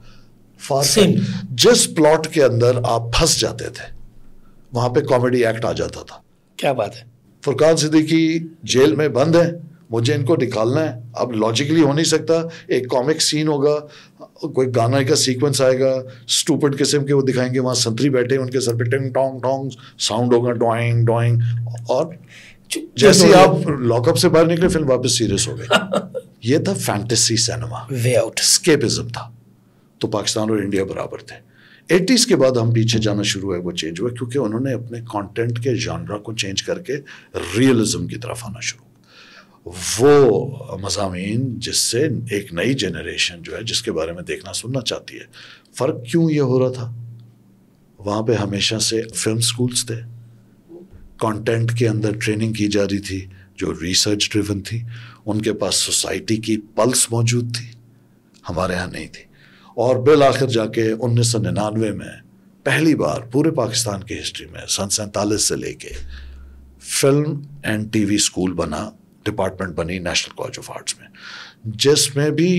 फारसिन जिस प्लॉट के अंदर आप फंस जाते थे वहां पे कॉमेडी एक्ट आ जाता था क्या बात है फुरकान सिद्दीकी जेल में बंद है मुझे इनको निकालना है अब लॉजिकली हो नहीं सकता एक कॉमिक सीन होगा कोई गाना का सीक्वेंस आएगा स्टूपट किस्म के वो दिखाएंगे वहाँ संतरी बैठे उनके सर पे टिंग टोंग टोंग साउंड होगा डोइंग ड्राॅइंग और जैसे आप लॉकअप से बाहर निकले फिल्म वापस सीरियस हो गई ये था fantasy cinema way out escapism था तो पाकिस्तान और इंडिया बराबर थे एटीज़ के बाद हम पीछे जाना शुरू हुआ वो चेंज हुआ क्योंकि उन्होंने अपने कंटेंट के जानरा को चेंज करके रियलिज्म की तरफ आना शुरू वो मजामीन जिससे एक नई जनरेशन जो है जिसके बारे में देखना सुनना चाहती है फ़र्क क्यों ये हो रहा था वहां पे हमेशा से फिल्म स्कूल्स थे कंटेंट के अंदर ट्रेनिंग की जा रही थी जो रिसर्च ड्रिवन थी उनके पास सोसाइटी की पल्स मौजूद थी हमारे यहाँ नहीं थी और बिल आखिर जाके उन्नीस में पहली बार पूरे पाकिस्तान की हिस्ट्री में सन सैंतालीस से लेके फिल्म एंड टीवी स्कूल बना डिपार्टमेंट बनी नेशनल कॉलेज ऑफ आर्ट्स में जिसमें भी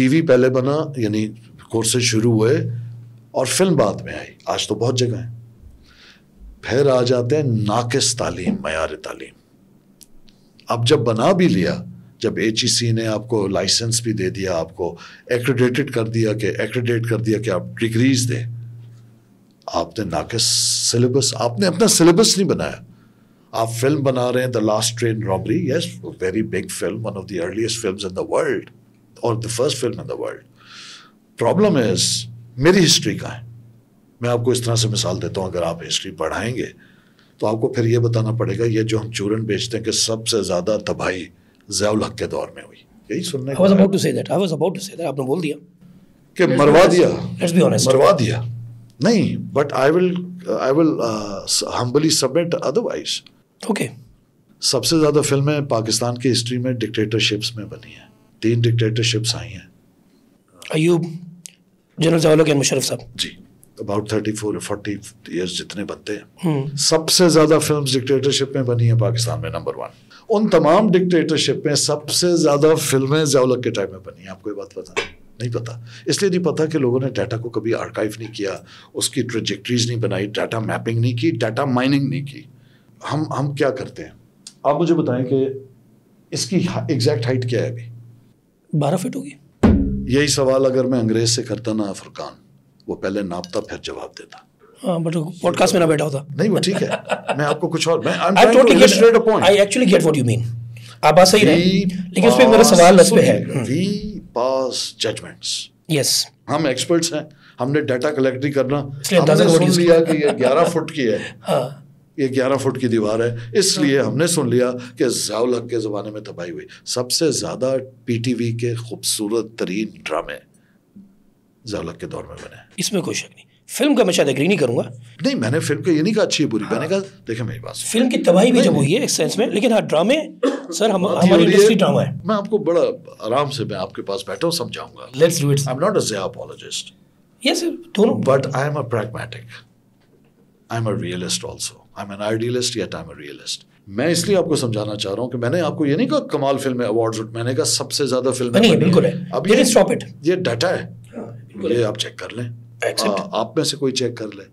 टीवी पहले बना यानी कोर्सेज शुरू हुए और फिल्म बाद में आई आज तो बहुत जगह है फिर आ जाते हैं नाकिस तालीम मैार तालीम अब जब बना भी लिया जब एच ने आपको लाइसेंस भी दे दिया आपको एक्रेडेटेड कर दिया कि एक्रेडेट कर दिया कि आप डिग्रीज दें आपने नाकिस सिलेबस आपने अपना सिलेबस नहीं बनाया आप फिल्म बना रहे हैं the last train robbery yes very big film one of the earliest film in the world और the first film in the world problem is मेरी हिस्ट्री का है मैं आपको इस तरह से मिसाल देता हूँ अगर आप हिस्ट्री पढ़ाएंगे तो आपको फिर ये बताना पड़ेगा ये जो हम चूरन बेचते हैं कि सबसे ज़्यादा तबाही जयाल के दौर में हुई यही सुनने I आपने बोल दिया कि मरवा दिया मरवा दिया नहीं but I will I will humbly submit otherwise okay सबसे ज़्यादा फिल्में पाकिस्तान की हिस्ट्री में डिक्टेटरशिप्स में बनी हैं तीन डिक्टेटरशिप्स आई हैं अयूब जनरल जवालो के Musharraf sahab ji about thirty four forty years जितने बनते हैं हम्म। सबसे ज़्यादा फिल्म डिक्टेटरशिप में बनी है पाकिस्तान में नंबर वन उन तमाम डिक्टेटरशिप में सबसे ज़्यादा फिल्में जयालक के टाइम में बनी है आपको ये बात पता है नहीं पता इसलिए नहीं पता कि लोगों ने डाटा को कभी आर्काइव नहीं किया उसकी ट्रेजेक्ट्रीज नहीं बनाई डाटा मैपिंग नहीं की डाटा माइनिंग नहीं की हम हम क्या करते हैं आप मुझे बताएं कि इसकी एग्जैक्ट हाइट क्या है अभी बारह फिट होगी यही सवाल अगर मैं अंग्रेज से करता ना फुरकान वो पहले नापता फिर जवाब देता पॉडकास्ट हाँ, में ना बैठा होता नहीं वो ठीक है मैं आपको कुछ और मैं I totally get straight a point I actually get what you mean आप बात सही रहे लेकिन उस पे मेरा सवाल इस पे है वी पास जजमेंट्स यस हम एक्सपर्ट्स हैं हमने डाटा कलेक्ट करना हमने सुन लिया कि ये 11 फुट की है हाँ ये 11 फुट की दीवार है इसलिए हमने सुन लिया कि जाउल हक के ज़माने में तबाही हुई सबसे ज़्यादा पीटीवी के खूबसूरत तरीन ड्रामे जालक के दौर में बने इसमें कोई शक नहीं फिल्म का मैं शायद एग्री नहीं करूंगा नहीं मैंने फिल्म का ये नहीं कहा अच्छी बुरी हाँ। मैंने कहा देखे मेरी बात फिल्म की तबाही भी जब हुई है एक सेंस में लेकिन हाँ ड्रामे सर हम हाँ, हमारी इंडस्ट्री ड्रामा है मैं आपको बड़ा आराम से मैं आपके पास बैठा हूँ समझाऊंगा let's do it I am not a apologist yes sir दोनों but I am a pragmatic I am a realist also I am an idealist या आई एम अ रियलिस्ट मैं इसलिए आपको समझाना चाह रहा हूँ कि मैंने आपको ये नहीं कहा कमाल फिल्म है अवार्ड मैंने कहा सबसे ज्यादा फिल्म नहीं बिल्कुल है अब ये स्टॉप इट ये डाटा है ये आप चेक कर लें आ, हाँ, आप में से कोई चेक कर ले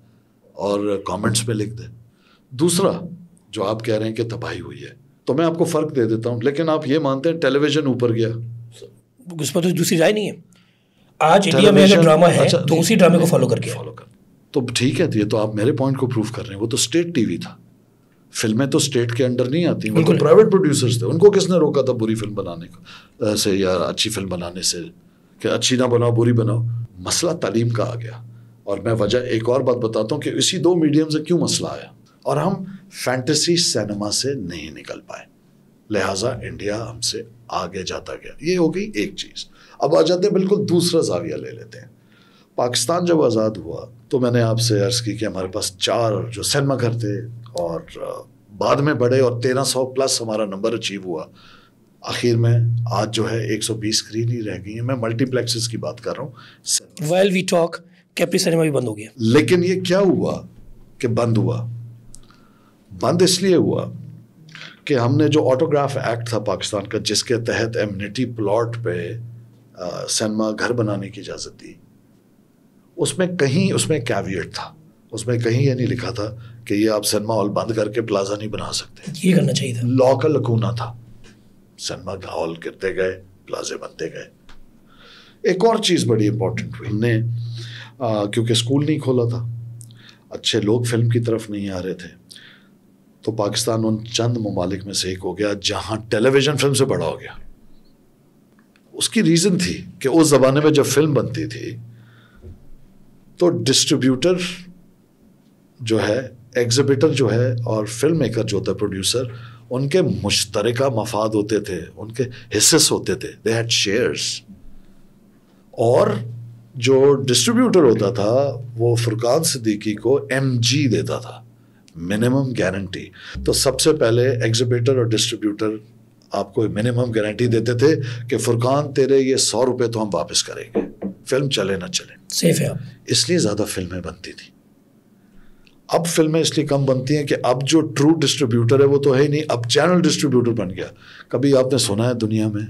और कमेंट्स में लिख दे दूसरा जो आप कह रहे हैं कि तबाही हुई है तो मैं आपको फ़र्क दे देता हूं लेकिन आप ये मानते हैं टेलीविज़न ऊपर गया उस पर तो दूसरी राय नहीं है आज इंडिया में अगर ड्रामा है अच्छा, तो उसी ड्रामे को फॉलो करके फॉलो कर तो ठीक है ये तो आप मेरे पॉइंट को प्रूव कर रहे हैं वो तो स्टेट टीवी था फिल्में तो स्टेट के अंडर नहीं आती वो तो प्राइवेट प्रोड्यूसर्स थे उनको किसने रोका था बुरी फिल्म बनाने का से या अच्छी फिल्म बनाने से कि अच्छी ना बनाओ बुरी बनाओ मसला तालीम का आ गया और मैं वजह एक और बात बताता हूँ कि इसी दो मीडियम से क्यों मसला आया और हम फैंटेसी सिनेमा से नहीं निकल पाए लिहाजा इंडिया हमसे आगे जाता गया ये हो गई एक चीज़ अब आ जाते बिल्कुल दूसरा जाविया ले लेते हैं पाकिस्तान जब आज़ाद हुआ तो मैंने आपसे अर्ज़ की कि हमारे पास चार जो सिनेमा घर थे और बाद में बढ़े और तेरह सौ प्लस हमारा नंबर अचीव हुआ आखिर में आज जो है 120 स्क्रीन ही रह गई है मैं मल्टीप्लेक्सेस की बात कर रहा हूँ well we talk Capri cinema भी बंद हो गया लेकिन ये क्या हुआ कि बंद हुआ बंद इसलिए हुआ कि हमने जो ऑटोग्राफ एक्ट था पाकिस्तान का जिसके तहत एम्यूनिटी प्लॉट पे सिनेमा घर बनाने की इजाज़त दी उसमें कहीं उसमें कैवियट था उसमें कहीं ये नहीं लिखा था कि ये आप सिनेमा हॉल बंद करके प्लाजा नहीं बना सकते ये करना चाहिए था लॉ का लकूना था सनमर्ग हॉल गिरते गए प्लाजे बनते गए एक और चीज़ बड़ी इम्पोर्टेंट हुई हमने क्योंकि स्कूल नहीं खोला था अच्छे लोग फिल्म की तरफ नहीं आ रहे थे तो पाकिस्तान उन चंद ममालिक में से एक हो गया जहाँ टेलीविज़न फिल्म से बड़ा हो गया उसकी रीज़न थी कि उस ज़माने में जब फिल्म बनती थी तो डिस्ट्रीब्यूटर जो है एग्जिबिटर जो है और फिल्म मेकर जो होता है प्रोड्यूसर उनके मुश्तरका मफाद होते थे उनके हिस्सेस होते थे दे हैड शेयर्स और जो डिस्ट्रीब्यूटर होता था वो फुरकान सिद्दीकी को एम जी देता था मिनिमम गारंटी तो सबसे पहले एग्जीब्यूटर और डिस्ट्रीब्यूटर आपको मिनिमम गारंटी देते थे कि फुरकान तेरे ये सौ रुपये तो हम वापस करेंगे फिल्म चले ना चले सेफ है इसलिए ज़्यादा फिल्में बनती थी अब फिल्में इसलिए कम बनती हैं कि अब जो ट्रू डिस्ट्रीब्यूटर है वो तो है ही नहीं अब चैनल डिस्ट्रीब्यूटर बन गया कभी आपने सुना है दुनिया में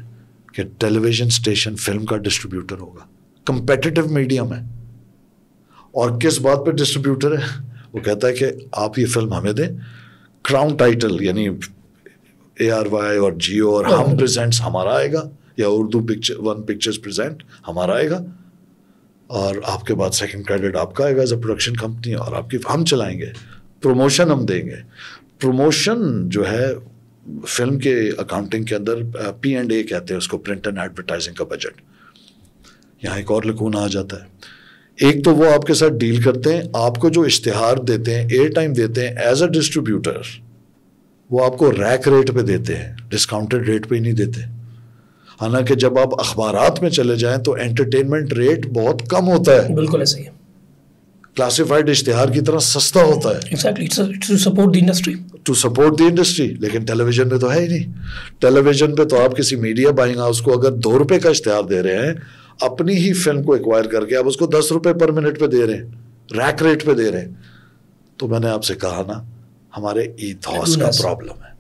कि टेलीविजन स्टेशन फिल्म का डिस्ट्रीब्यूटर होगा कंपेटिटिव मीडियम है और किस बात पर डिस्ट्रीब्यूटर है वो कहता है कि आप ये फिल्म हमें दें क्राउन टाइटल यानी ए आर वाई और जियो और हम प्रेजेंट्स हाँ। हमारा आएगा या Urdu picture one pictures present हमारा आएगा और आपके बाद सेकंड क्रेडिट आपका आएगा एज अ प्रोडक्शन कंपनी और आपकी हम चलाएंगे प्रमोशन हम देंगे प्रमोशन जो है फिल्म के अकाउंटिंग के अंदर पी एंड ए कहते हैं उसको प्रिंट एंड एडवर्टाइजिंग का बजट यहाँ एक और लकून आ जाता है एक तो वो आपके साथ डील करते हैं आपको जो इश्तहार देते हैं एयर टाइम देते हैं एज अ डिस्ट्रीब्यूटर वो आपको रैक रेट पे देते हैं डिस्काउंटेड रेट पे ही नहीं देते हालांकि जब आप अखबार में चले जाएं तो एंटरटेनमेंट रेट बहुत कम होता है बिल्कुल ऐसे ही क्लासिफाइड इश्तहार की तरह सस्ता होता है industry to support the industry लेकिन टेलीविजन में तो है ही नहीं टेलीविजन पे तो आप किसी मीडिया बाइंग हाउस को अगर दो रुपए का इश्तेहार दे रहे हैं अपनी ही फिल्म को एक्वायर करके आप उसको दस रुपये पर मिनट पे दे रहे हैं रैक रेट पे दे रहे हैं तो मैंने आपसे कहा ना हमारे ईथॉस का प्रॉब्लम है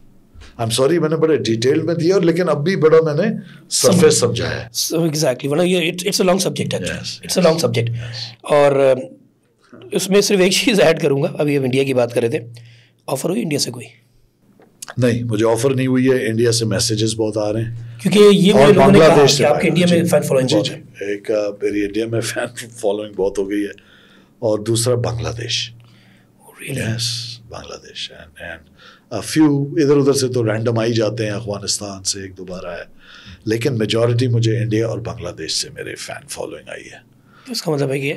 आई एम सॉरी मैंने बड़े डिटेल में दिया और लेकिन अब भी बड़ा मैंने सरफेस समझाया है सो एग्जैक्टली बड़ा ये इट्स अ लॉन्ग सब्जेक्ट है इट्स अ लॉन्ग सब्जेक्ट और um, उसमें सिर्फ एक चीज़ ऐड करूंगा अभी हम इंडिया की बात कर रहे थे ऑफर हुई इंडिया से कोई नहीं मुझे ऑफर नहीं हुई है इंडिया से मैसेजेस बहुत आ रहे हैं क्योंकि ये और कहा कि आपके इंडिया में फैन फॉलोइंग बहुत है एक मेरी इंडिया में फैन फॉलोइंग बहुत हो गई है और दूसरा Bangladesh really yes Bangladesh and few इधर उधर से तो रैंडम आ ही जाते हैं अफगानिस्तान से एक दोबारा है लेकिन मेजॉरिटी मुझे इंडिया और बांग्लादेश से मेरे फ़ैन फॉलोइंग आई है तो इसका मतलब है कि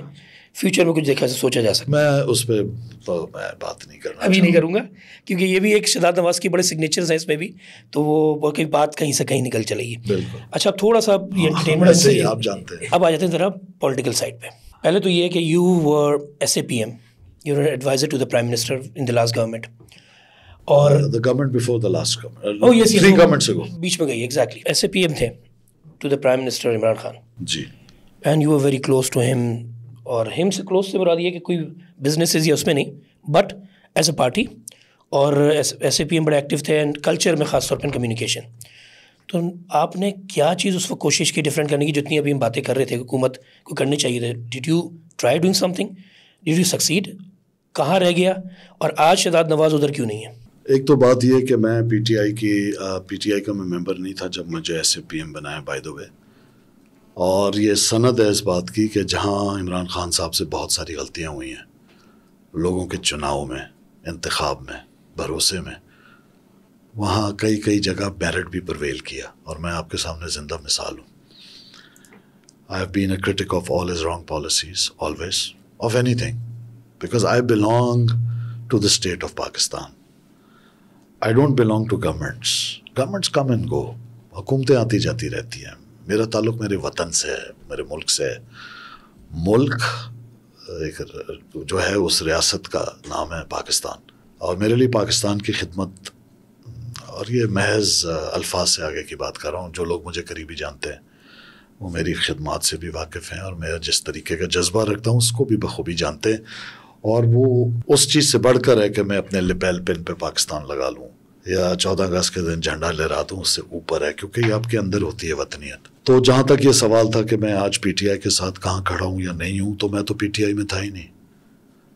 फ्यूचर में कुछ देखा से सोचा जा सकता मैं उस पर तो मैं बात नहीं करना अभी नहीं करूँगा क्योंकि ये भी एक शिदात नवाज की बड़े सिग्नेचर्स हैं इसमें भी तो वो कहीं बात कहीं से कहीं निकल चलेगी बिल्कुल अच्छा थोड़ा सा एंटरटेनमेंट हाँ, से आप जानते हैं अब आ जाते हैं ज़रा पॉलिटिकल साइड पर पहले तो ये है कि you were S A P M your adviser to the prime minister in the last government और the government before the last government oh yes three governments ago बीच में गई एग्जैक्टली ऐसे पीएम थे to the prime minister Imran Khan ji and you are very close to him और हिम से close से मुराद ये कि कोई बिजनेसेस या उसमें नहीं बट एज ए पार्टी और एस ए पी एम बड़े एक्टिव थे एंड कल्चर में ख़ासतौर पर कम्युनिकेशन तो आपने क्या चीज़ उस वक्त कोशिश की डिफरेंट करने की जितनी अभी हम बातें कर रहे थे हुकूमत को करनी चाहिए थे did you try doing something did you succeed कहाँ रह गया और आज शहजाद नवाज़ उधर क्यों नहीं है एक तो बात यह है कि मैं पीटीआई की पीटीआई का मैं मेंबर नहीं था जब मुझे ऐसे पीएम बनाया बाय द वे और ये सनद है इस बात की कि जहां इमरान खान साहब से बहुत सारी गलतियां हुई हैं लोगों के चुनाव में इंतखब में भरोसे में वहाँ कई कई जगह बैरट भी परवेल किया और मैं आपके सामने ज़िंदा मिसाल हूँ I have been a critic of all his wrong policies always of anything because I belong to the state of Pakistan I don't belong to governments governments come and go हुकूमतें आती जाती रहती हैं मेरा ताल्लुक मेरे वतन से है मेरे मुल्क से है मुल्क एक जो है उस रियासत का नाम है पाकिस्तान और मेरे लिए पाकिस्तान की खिदमत और ये महज अल्फाज से आगे की बात कर रहा हूँ जो लोग मुझे करीबी जानते हैं वो मेरी खिदमत से भी वाकिफ़ हैं और मैं जिस तरीके का जज्बा रखता हूँ उसको भी बखूबी जानते हैं और वो उस चीज़ से बढ़कर है कि मैं अपने लिपेल पिन पे पाकिस्तान लगा लूँ या चौदह अगस्त के दिन झंडा लहरा दूँ उससे ऊपर है क्योंकि ये आपके अंदर होती है वतनीत तो जहाँ तक ये सवाल था कि मैं आज पी के साथ कहाँ खड़ा हूँ या नहीं हूँ तो मैं तो पी में था ही नहीं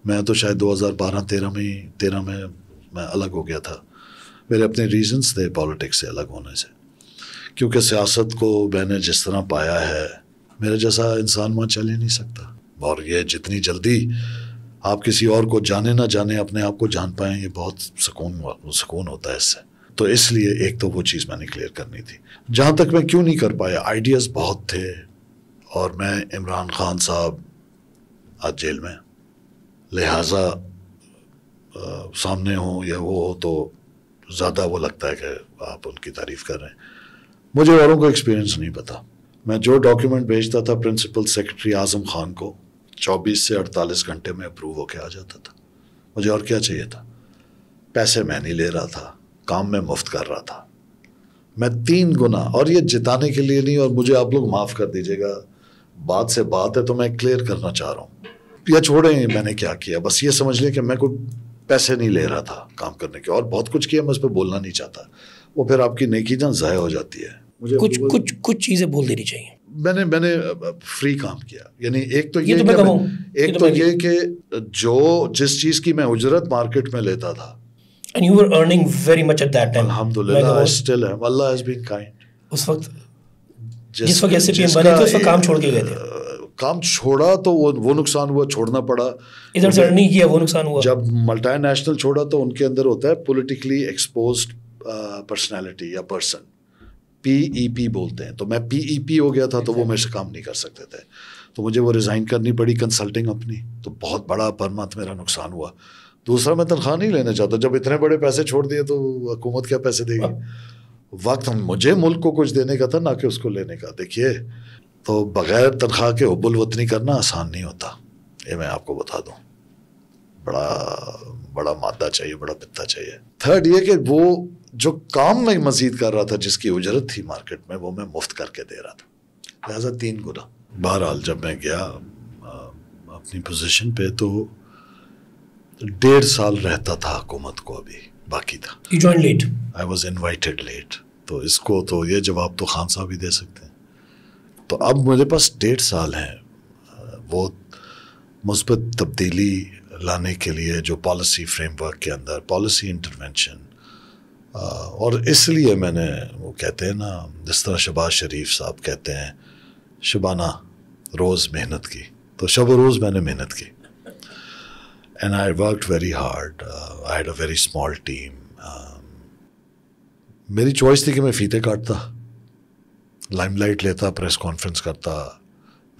मैं तो शायद 2012-13 में ही तेरह में मैं अलग हो गया था मेरे अपने रीजंस थे पॉलिटिक्स से अलग होने से क्योंकि सियासत को मैंने जिस तरह पाया है मेरे जैसा इंसान वहाँ चल ही नहीं सकता और ये जितनी जल्दी आप किसी और को जाने ना जाने अपने आप को जान पाए ये बहुत सुकून सुकून होता है इससे तो इसलिए एक तो वो चीज़ मैंने क्लियर करनी थी जहाँ तक मैं क्यों नहीं कर पाया आइडियाज़ बहुत थे और मैं इमरान खान साहब आज जेल में लिहाजा सामने हो या वो हो तो ज़्यादा वो लगता है कि आप उनकी तारीफ़ कर रहे हैं मुझे औरों को एक्सपीरियंस नहीं पता मैं जो डॉक्यूमेंट भेजता था प्रिंसिपल सेक्रेटरी आज़म खान को 24 से 48 घंटे में अप्रूव होके आ जाता था मुझे और क्या चाहिए था पैसे मैं नहीं ले रहा था काम में मुफ्त कर रहा था मैं तीन गुना और ये जिताने के लिए नहीं और मुझे आप लोग माफ़ कर दीजिएगा बात से बात है तो मैं क्लियर करना चाह रहा हूँ या छोड़ें मैंने क्या किया बस ये समझ लिया कि मैं कुछ पैसे नहीं ले रहा था काम करने के और बहुत कुछ किया मैं उस पर बोलना नहीं चाहता वो फिर आपकी नेकी जान ज़ाया हो जाती है मुझे कुछ कुछ कुछ चीज़ें बोल देनी चाहिए मैंने मैंने फ्री काम किया यानी एक तो ये, ये तो मैं मैं, एक तो तो ये तो, ये कि जो जिस चीज़ की मैं उजरत मार्केट में लेता था and you were earning very much at that time अल्हम्दुलिल्लाह स्टिल एम अल्लाह हैज बीन काइंड उस वक्त जिस, जिस वक्त एसपीएम बने थे उस वक्त काम छोड़ के गए थे काम छोड़ा तो वो वो नुकसान हुआ छोड़ना पड़ा इधर से नहीं किया वो नुकसान हुआ जब मल्टी छोड़ा तो उनके अंदर होता है पॉलिटिकली एक्सपोज्ड पर्सनालिटी या पर्सन पीईपी e बोलते हैं तो मैं पीईपी e हो गया था तो वो मेरे से काम नहीं कर सकते थे तो मुझे वो रिज़ाइन करनी पड़ी कंसल्टिंग अपनी तो बहुत बड़ा पर मंथ मेरा नुकसान हुआ दूसरा मैं तनख्वाह नहीं लेना चाहता जब इतने बड़े पैसे छोड़ दिए तो हुकूमत क्या पैसे देगी वक्त मुझे मुल्क को कुछ देने का था ना कि उसको लेने का देखिए तो बग़ैर तनख्वाह के हब्बुल वतनी करना आसान नहीं होता ये मैं आपको बता दूँ बड़ा बड़ा मादा चाहिए बड़ा पिता चाहिए थर्ड ये कि वो जो काम मैं मजीद कर रहा था जिसकी उजरत थी मार्केट में वो मैं मुफ्त करके दे रहा था लिहाजा तीन गुना बहरहाल जब मैं गया अपनी पोजीशन पे तो डेढ़ साल रहता था हुकूमत को अभी बाकी था late I was invited late तो इसको तो ये जवाब तो खान साहब ही दे सकते हैं तो अब मेरे पास डेढ़ साल हैं वो मुस्बत तब्दीली लाने के लिए जो पॉलिसी फ्रेमवर्क के अंदर पॉलिसी इंटरवेंशन हाँ, और इसलिए मैंने वो कहते हैं ना जिस तरह शबाज शरीफ साहब कहते हैं शबाना रोज़ मेहनत की तो शब रोज़ मैंने मेहनत की and I work very hard I had a very small team मेरी चॉइस थी कि मैं फीते काटता लाइमलाइट लेता प्रेस कॉन्फ्रेंस करता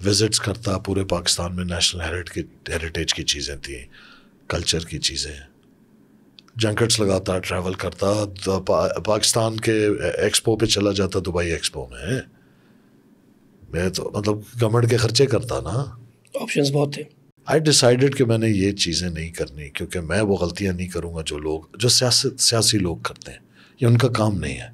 विजिट्स करता पूरे पाकिस्तान में नेशनल हेरिटेज की चीज़ें थी कल्चर की चीज़ें जैकेट्स लगाता ट्रैवल करता तो पाकिस्तान के एक्सपो पे चला जाता दुबई एक्सपो में मैं तो मतलब गवर्नमेंट के खर्चे करता ना ऑप्शंस बहुत थे आई डिसाइडेड कि मैंने ये चीज़ें नहीं करनी क्योंकि मैं वो गलतियाँ नहीं करूँगा जो लोग जो सियासत सियासी लोग करते हैं ये उनका काम नहीं है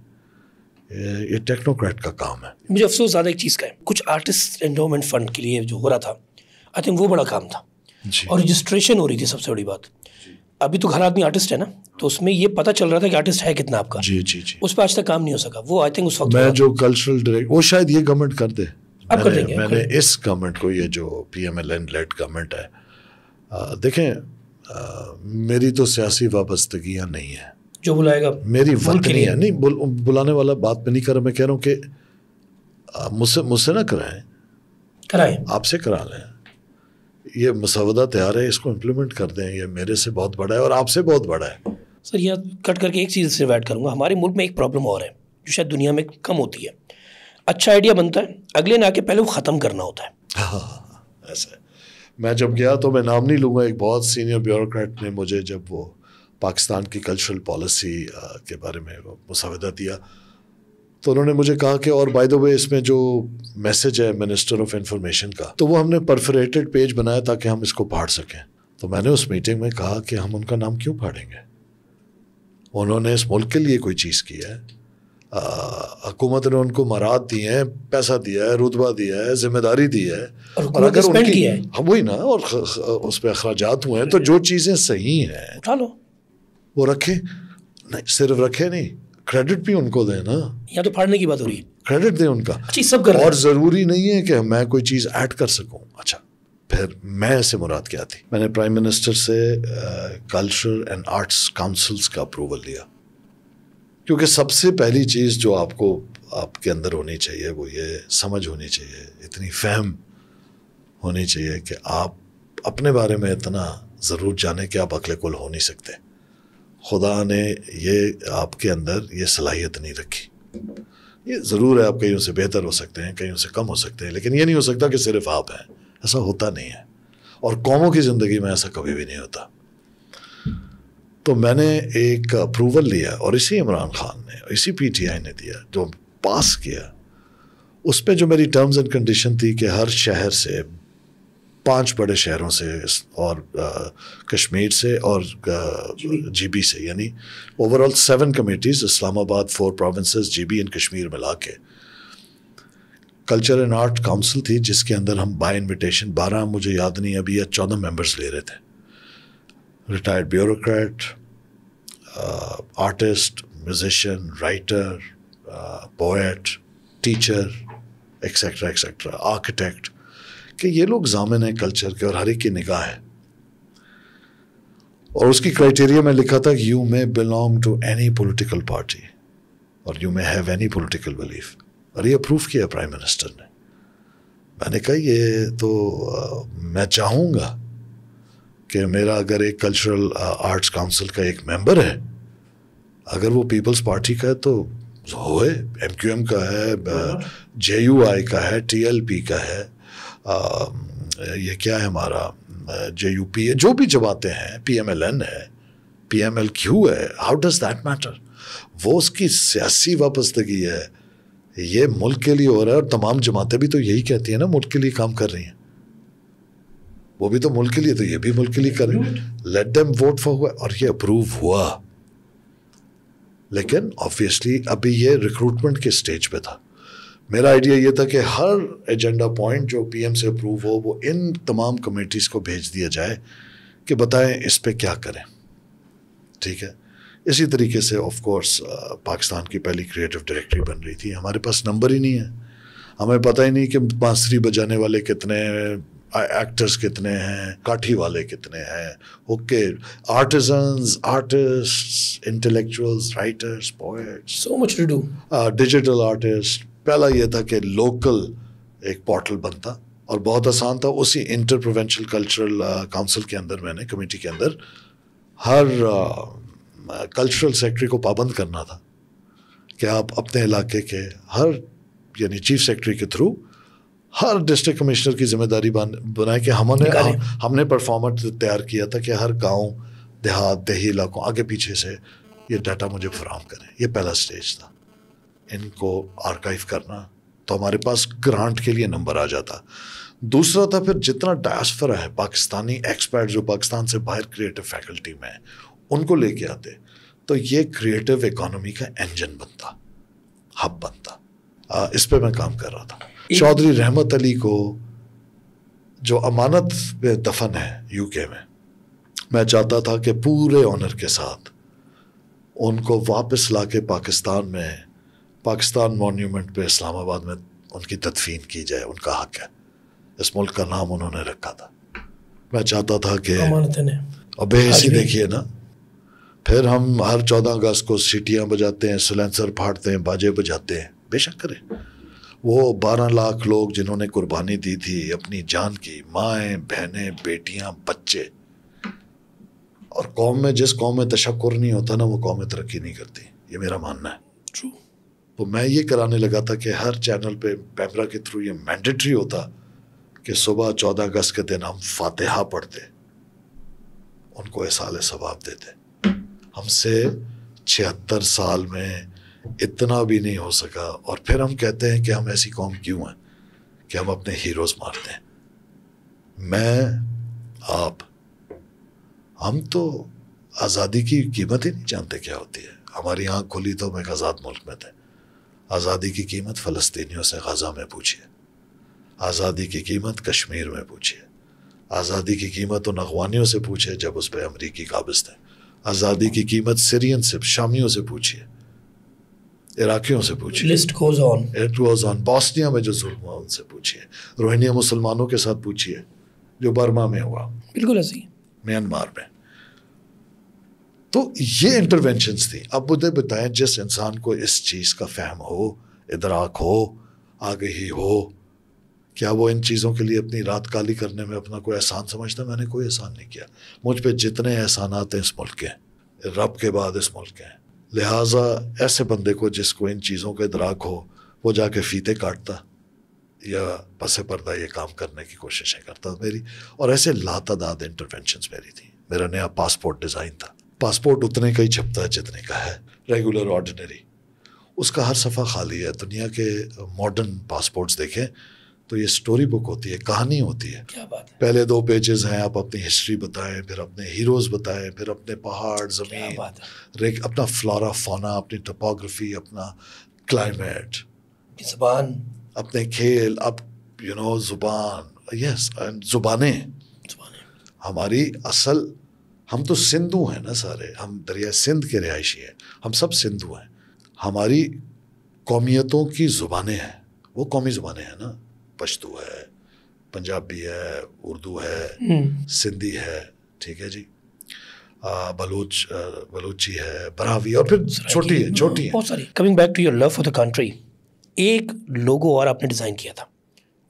ये टेक्नोक्रेट का काम है मुझे अफसोस ज़्यादा एक चीज़ का है कुछ आर्टिस्ट एंडोमेंट फंड के लिए जो हो रहा था आई थिंक वो बड़ा काम था और रजिस्ट्रेशन हो रही थी सबसे बड़ी बात अभी तो घर आदमी आर्टिस्ट है ना तो उसमें ये पता चल रहा था कि आर्टिस्ट है कितना आपका जी जी जी उस पर आज तक काम नहीं हो सका वो आई थिंक उस वक्त मैं जो कल्चरल डायरेक्ट वो शायद ये गवर्नमेंट कर दे अब मैंने, कर देंगे मैंने कर... इस गवर्नमेंट को ये जो P M L N led government है देखें मेरी तो सियासी वाबस्तगियाँ नहीं है जो बुलाएगा मेरी वतनी है नहीं बुलाने वाला बात में नहीं कर मैं कह रहा हूँ कि मुझसे मुझसे ना कराएं कराएं आपसे करा लें ये मसौदा तैयार है इसको इम्प्लीमेंट कर दें ये मेरे से बहुत बड़ा है और आपसे बहुत बड़ा है सर यह कट करके एक चीज़ से वैड करूँगा हमारे मुल्क में एक प्रॉब्लम और है जो शायद दुनिया में कम होती है अच्छा आइडिया बनता है अगले ना के पहले वो ख़त्म करना होता है हाँ ऐसा है मैं जब गया तो मैं नाम नहीं लूँगा एक बहुत सीनियर ब्यूरोक्रेट ने मुझे जब वो पाकिस्तान की कल्चरल पॉलिसी के बारे में मुसविदा दिया तो उन्होंने मुझे कहा कि और बाय द वे इसमें जो मैसेज है मिनिस्टर ऑफ इंफॉर्मेशन का तो वो हमने परफरेटेड पेज बनाया ताकि हम इसको फाड़ सकें तो मैंने उस मीटिंग में कहा कि हम उनका नाम क्यों फाड़ेंगे उन्होंने इस मुल्क के लिए कोई चीज़ की है हुकूमत ने उनको मारात दी हैं पैसा दिया है रुतबा दिया है जिम्मेदारी दी है और, अगर उनकी हम हाँ, वही ना और उस पर अखराज हुए हैं तो जो चीज़ें सही हैं वो रखें नहीं सिर्फ रखें नहीं क्रेडिट भी उनको दें ना या तो फाड़ने की बात हो रही है क्रेडिट दें उनका अच्छी सब कर और ज़रूरी नहीं है कि मैं कोई चीज़ ऐड कर सकूँ अच्छा फिर मैं ऐसे मुराद क्या थी मैंने प्राइम मिनिस्टर से कल्चर एंड आर्ट्स काउंसिल्स का अप्रूवल लिया क्योंकि सबसे पहली चीज़ जो आपको आपके अंदर होनी चाहिए वो ये समझ होनी चाहिए इतनी फहम होनी चाहिए कि आप अपने बारे में इतना ज़रूर जाने कि आप अकले कुल हो नहीं सकते खुदा ने ये आपके अंदर ये सलाहियत नहीं रखी ये ज़रूर है आप कहीं से बेहतर हो सकते हैं कहीं से कम हो सकते हैं लेकिन ये नहीं हो सकता कि सिर्फ आप हैं ऐसा होता नहीं है और कौमों की ज़िंदगी में ऐसा कभी भी नहीं होता तो मैंने एक अप्रूवल लिया और इसी इमरान खान ने इसी पीटीआई ने दिया जो पास किया उस पर जो मेरी टर्म्स एंड कंडीशन थी कि हर शहर से पांच बड़े शहरों से और आ, कश्मीर से और जीबी से यानी overall seven committees Islamabad four provinces GB and Kashmir मिला के कल्चर एंड आर्ट काउंसिल थी जिसके अंदर हम बाय इनविटेशन बारह मुझे याद नहीं अभी या चौदह मेंबर्स ले रहे थे retired bureaucrat artist musician writer poet teacher et cetera et cetera architect कि ये लोग जामिन है कल्चर के और हर एक की निगाह है और उसकी क्राइटेरिया में लिखा था you may belong to any political party और you may have any political belief और ये अप्रूव किया प्राइम मिनिस्टर ने मैंने कहा ये तो आ, मैं चाहूँगा कि मेरा अगर एक कल्चरल आर्ट्स काउंसिल का एक मेंबर है अगर वो पीपल्स पार्टी का है तो होए एम का है जे यू आई का है टी एल पी का है ये क्या है हमारा जे यू पी है जो भी जमातें हैं पी एम एल एन है पी एम एल क्यू है हाउ डज दैट मैटर वो उसकी सियासी वापस्तगी है ये मुल्क के लिए हो रहा है और तमाम जमातें भी तो यही कहती हैं ना मुल्क के लिए काम कर रही हैं वो भी तो मुल्क के लिए तो ये भी मुल्क के लिए कर रही है लेट देम वोट फॉर हुआ और ये अप्रूव हुआ लेकिन ऑब्वियसली अभी ये रिक्रूटमेंट के स्टेज पे था मेरा आइडिया ये था कि हर एजेंडा पॉइंट जो पीएम से अप्रूव हो वो इन तमाम कमेटीज़ को भेज दिया जाए कि बताएं इस पर क्या करें ठीक है इसी तरीके से ऑफ कोर्स पाकिस्तान की पहली क्रिएटिव डायरेक्टरी बन रही थी हमारे पास नंबर ही नहीं है हमें पता ही नहीं कि बांसुरी बजाने वाले कितने एक्टर्स कितने हैं काठी वाले कितने हैं okay artisans artists intellectuals writers poets so much to do digital artist पहला यह था कि लोकल एक पोर्टल बनता और बहुत आसान था उसी इंटर प्रोवेंशल कल्चरल काउंसिल के अंदर मैंने कमेटी के अंदर हर कल्चरल uh, सेक्रेटरी को पाबंद करना था कि आप अपने इलाके के हर यानी चीफ सेक्रेटरी के थ्रू हर डिस्ट्रिक्ट कमिश्नर की जिम्मेदारी बनाए कि हमने हमने परफॉर्मेंस तैयार किया था कि हर गांव देहात देही इलाकों आगे पीछे से ये डाटा मुझे फराम करें ये पहला स्टेज था इनको आर्काइव करना तो हमारे पास ग्रांट के लिए नंबर आ जाता दूसरा था फिर जितना डायस्फरा है पाकिस्तानी एक्सपर्ट जो पाकिस्तान से बाहर क्रिएटिव फैकल्टी में है उनको लेके आते तो ये क्रिएटिव इकोनॉमी का इंजन बनता हब बनता आ, इस पर मैं काम कर रहा था चौधरी रहमत अली को जो अमानत में दफन है यूके में मैं चाहता था कि पूरे ऑनर के साथ उनको वापस ला के पाकिस्तान में पाकिस्तान मोन्यूमेंट पे इस्लामाबाद में उनकी तदफीन की जाए उनका हक है इस मुल्क का नाम उन्होंने रखा था मैं चाहता था कि और बेहसी देखिए ना फिर हम हर चौदह अगस्त को सीटियाँ बजाते हैं सिलेंसर फाड़ते हैं बाजे बजाते हैं बेशक करें वो बारह लाख लोग जिन्होंने कुर्बानी दी थी अपनी जान की माएँ बहनें बेटियाँ बच्चे और कौम में जिस कौम में तशक्र नहीं होता ना वो कौम तरक्की नहीं करती ये मेरा मानना है तो मैं ये कराने लगा था कि हर चैनल पे पैमरा के थ्रू ये मैंडेटरी होता कि सुबह चौदह अगस्त के दिन हम फातिहा पढ़ते उनको साल सवाब देते हमसे छिहत्तर साल में इतना भी नहीं हो सका और फिर हम कहते हैं कि हम ऐसी कौम क्यों हैं कि हम अपने हीरोज़ मारते हैं मैं आप हम तो आज़ादी की कीमत ही नहीं जानते क्या होती है हमारी आँख खुली तो हम एक आज़ाद मुल्क में थे आज़ादी की कीमत फ़लस्तीनियों से गज़ा में पूछिए आज़ादी की कीमत कश्मीर में पूछिए आज़ादी की कीमत उन अगवानियों से पूछे जब उस पर अमरीकी काबज थे आज़ादी की कीमत सीरियन से शामियों से पूछिए इराकियों से पूछिए लिस्ट ऑन बॉस्निया में जो जुल्म हुआ उनसे पूछिए रोहिंग्या मुसलमानों के साथ पूछिए जो बर्मा में हुआ बिल्कुल ऐसे म्यांमार में तो ये इंटरवेंशन थी अब मुझे बताएं जिस इंसान को इस चीज़ का फहम हो इदराक हो आगे ही हो क्या वो इन चीज़ों के लिए अपनी रात काली करने में अपना कोई एहसान समझता मैंने कोई एहसान नहीं किया मुझ पर जितने एहसान हैं इस मुल्क के रब के बाद इस मुल्क के लिहाजा ऐसे बंदे को जिसको इन चीज़ों का इदराक हो वो जाके फीते काटता या पसे पर्दा ये काम करने की कोशिशें करता मेरी और ऐसे लातादाद इंटरवेंशन मेरी थी मेरा नया पासपोर्ट डिज़ाइन था पासपोर्ट उतने का ही छपता है जितने का है रेगुलर ऑर्डिनरी उसका हर सफ़ा खाली है दुनिया के मॉडर्न पासपोर्ट्स देखें तो ये स्टोरी बुक होती है कहानी होती है क्या बात है पहले दो पेजेस हैं आप अपनी हिस्ट्री बताएं फिर अपने हीरोज़ बताएं फिर अपने पहाड़ ज़मीन अपना फ्लोरा फोना अपनी टपोग्राफी अपना क्लाइमेट जबान अपने खेल अब यू नो जुबान यस जुबान हमारी असल हम तो सिंधु हैं ना सारे हम दरिया सिंध के रिहायशी हैं हम सब सिंधु हैं हमारी कौमियतों की ज़ुबानें हैं वो कौमी ज़ुबानें हैं ना पश्तू है पंजाबी है उर्दू है हम्म। सिंधी है ठीक है जी बलूच बलूची है बरावी और फिर छोटी है छोटी है बहुत सारी coming back to your love for the country एक लोगो और आपने डिज़ाइन किया था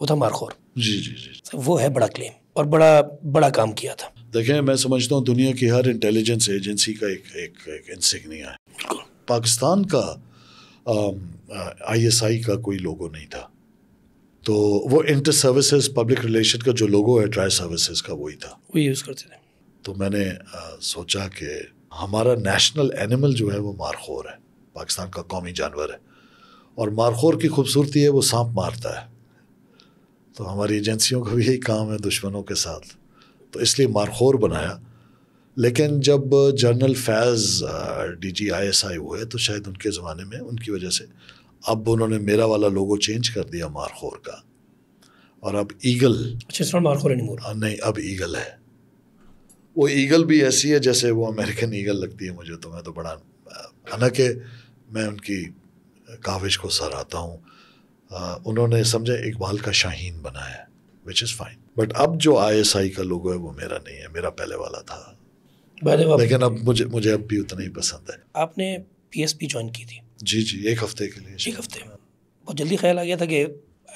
वो था मारखोर जी जी जी वो है बड़ा क्लेम और बड़ा बड़ा काम किया था देखें मैं समझता हूँ दुनिया की हर इंटेलिजेंस एजेंसी का एक एक, एक इंसिग्निया है पाकिस्तान का आईएसआई का कोई लोगो नहीं था तो वो इंटर सर्विसेज पब्लिक रिलेशन का जो लोगो है ट्राई सर्विसेज का वही था वो यूज़ करते थे तो मैंने आ, सोचा कि हमारा नेशनल एनिमल जो है वो मारखोर है पाकिस्तान का कौमी जानवर है और मारखोर की खूबसूरती है वो सांप मारता है तो हमारी एजेंसियों का भी यही काम है दुश्मनों के साथ तो इसलिए मारखोर बनाया लेकिन जब general Faiz D G I S I हुए तो शायद उनके ज़माने में उनकी वजह से अब उन्होंने मेरा वाला लोगो चेंज कर दिया मारखोर का और अब ईगल अच्छा नहीं अब ईगल है वो ईगल भी ऐसी है जैसे वो अमेरिकन ईगल लगती है मुझे तो मैं तो बड़ा हालांकि मैं उनकी काविश को सराहता हूँ उन्होंने समझे इकबाल का शाहीन बनाया विच इज़ फाइन बट अब जो आईएसआई का लोगो है वो मेरा नहीं है मेरा पहले वाला था लेकिन अब मुझे मुझे अब भी उतना ही पसंद है आपने पीएसपी ज्वाइन की थी जी जी एक हफ्ते के लिए एक हफ्ते में बहुत जल्दी ख्याल आ गया था कि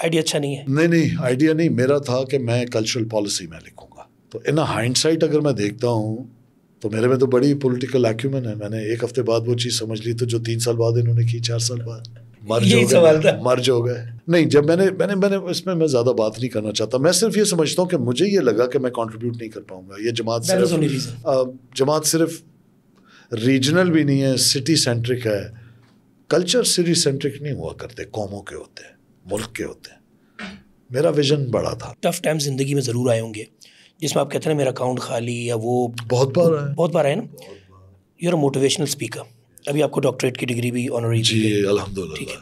आइडिया अच्छा नहीं है नहीं नहीं आइडिया नहीं मेरा था कि मैं कल्चरल पॉलिसी में लिखूंगा तो इन हाइंडसाइट अगर मैं देखता हूँ तो मेरे में तो बड़ी पॉलिटिकल एक्यूमेंट है मैंने एक हफ्ते बाद वो चीज़ समझ ली तो जो तीन साल बाद इन्होंने की चार साल बाद मर्ज हो था मर्ज हो गए नहीं जब मैंने मैंने मैंने इसमें मैं ज़्यादा बात नहीं करना चाहता मैं सिर्फ ये समझता हूँ कि मुझे ये लगा कि मैं कंट्रीब्यूट नहीं कर पाऊंगा ये जमात सिर्फ जमात सिर्फ रीजनल भी नहीं है सिटी सेंट्रिक है कल्चर सिटी सेंट्रिक नहीं हुआ करते कौमों के होते हैं मुल्क के होते हैं मेरा विजन बड़ा था टफ टाइम ज़िंदगी में ज़रूर आए होंगे जिसमें आप कहते हैं मेरा अकाउंट खाली या वो बहुत बार बहुत बार आए ना यू आर मोटिवेशनल स्पीकर अभी आपको डॉक्टरेट की डिग्री भी ऑनरी जी अल्हम्दुलिल्लाह ठीक है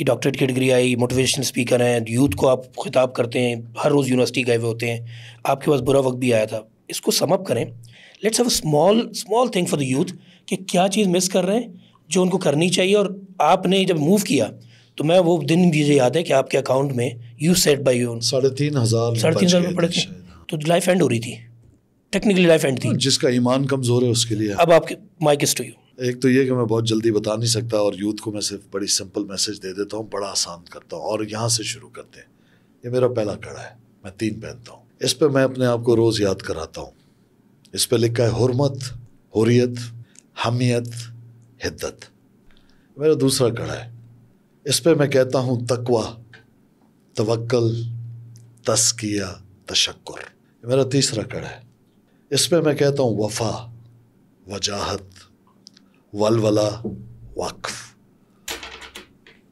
ये डॉक्टरेट की डिग्री आई मोटिवेशन स्पीकर हैं यूथ को आप खिताब करते हैं हर रोज़ यूनिवर्सिटी गए हुए होते हैं आपके पास बुरा वक्त भी आया था इसको समअप करें let's have small small thing for the youth कि क्या चीज़ मिस कर रहे हैं जो उनको करनी चाहिए और आपने जब मूव किया तो मैं वो दिन मुझे याद है कि आपके अकाउंट में यू सेट बाई यू साढ़े तीन हज़ार साढ़े तीन हज़ार पड़े थे तो लाइफ एंड हो रही थी टेक्निकली लाइफ एंड थी जिसका ईमान कमज़ोर है उसके लिए अब आपके माइक इज टू यू एक तो ये कि मैं बहुत जल्दी बता नहीं सकता और यूथ को मैं सिर्फ बड़ी सिंपल मैसेज दे देता हूँ बड़ा आसान करता हूँ और यहाँ से शुरू करते हैं ये मेरा पहला कड़ा है मैं तीन पहनता हूँ इस पर मैं अपने आप को रोज़ याद कराता हूँ इस पर लिखा है हरमत हुरियत हमियत हिद्दत मेरा दूसरा कड़ा है इस पर मैं कहता हूँ तकवा तवक्ल तस्किया तशक्र मेरा तीसरा कड़ा है इस पर मैं कहता हूँ वफा वजाहत वलवला वक्फ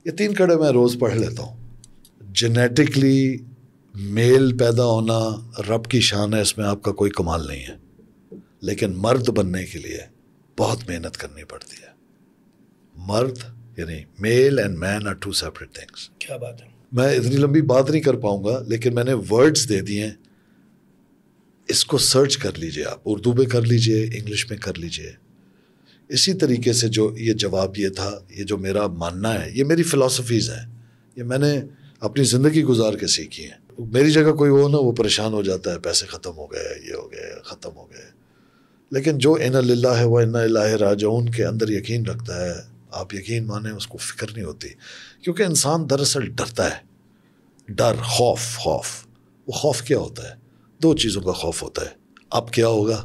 ये तीन कड़े मैं रोज़ पढ़ लेता हूँ जेनेटिकली मेल पैदा होना रब की शान है इसमें आपका कोई कमाल नहीं है लेकिन मर्द बनने के लिए बहुत मेहनत करनी पड़ती है मर्द यानी male and man are two separate things क्या बात है मैं इतनी लंबी बात नहीं कर पाऊंगा लेकिन मैंने वर्ड्स दे दिए हैं इसको सर्च कर लीजिए आप उर्दू में कर लीजिए इंग्लिश में कर लीजिए इसी तरीके से जो ये जवाब ये था ये जो मेरा मानना है ये मेरी फ़िलासफ़ीज़ हैं ये मैंने अपनी ज़िंदगी गुजार के सीखी है मेरी जगह कोई वो ना वो परेशान हो जाता है पैसे ख़त्म हो गए ये हो गए ख़त्म हो गए लेकिन जो इन ला है वह इन ला राजा उनके अंदर यकीन रखता है आप यकीन माने उसको फिक्र नहीं होती क्योंकि इंसान दरअसल डरता है डर खौफ खौफ वो खौफ क्या होता है दो चीज़ों का खौफ होता है अब क्या होगा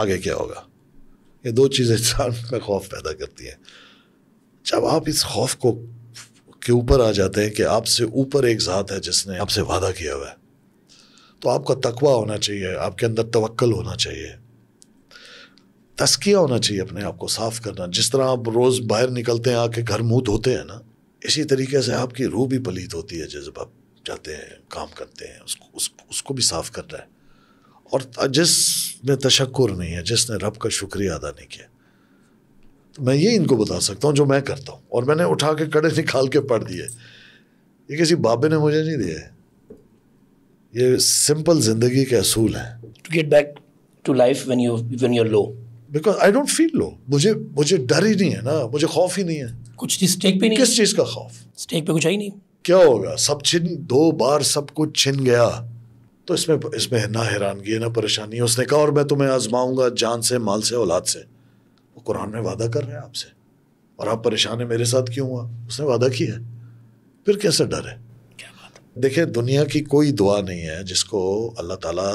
आगे क्या होगा ये दो चीज़ें इंसान में खौफ पैदा करती हैं जब आप इस खौफ को के ऊपर आ जाते हैं कि आपसे ऊपर एक ज़ात है जिसने आपसे वादा किया हुआ है तो आपका तकवा होना चाहिए आपके अंदर तवक्ल होना चाहिए तस्किया होना चाहिए अपने आप को साफ करना जिस तरह आप रोज़ बाहर निकलते हैं आके घर मुँह धोते हैं ना इसी तरीके से आपकी रूह भी पलीत होती है जब आप जाते हैं काम करते हैं उसको उस, उसको भी साफ करना है और जिस में तशक्र नहीं है जिसने रब का शुक्रिया अदा नहीं किया तो मैं ये इनको बता सकता हूँ जो मैं करता हूँ और मैंने उठा के कड़े निकाल के पढ़ दिए ये किसी बाबे ने मुझे नहीं दिए ये सिंपल जिंदगी के असूल हैं to get back to life when you when you are low because I don't feel low मुझे मुझे डर ही नहीं है ना मुझे खौफ ही नहीं है कुछ चीज स्टेक पे नहीं किस चीज़ का खौफ स्टेक पे कुछ आई नहीं क्या होगा सब छिन दो बार सब कुछ छिन गया तो इसमें इसमें ना हैरानगी है ना परेशानी है उसने कहा और मैं तुम्हें आजमाऊंगा जान से माल से औलाद से वो कुरान में वादा कर रहे हैं आपसे और आप परेशान है मेरे साथ क्यों हुआ उसने वादा किया है फिर कैसे डर है देखिए दुनिया की कोई दुआ नहीं है जिसको अल्लाह ताला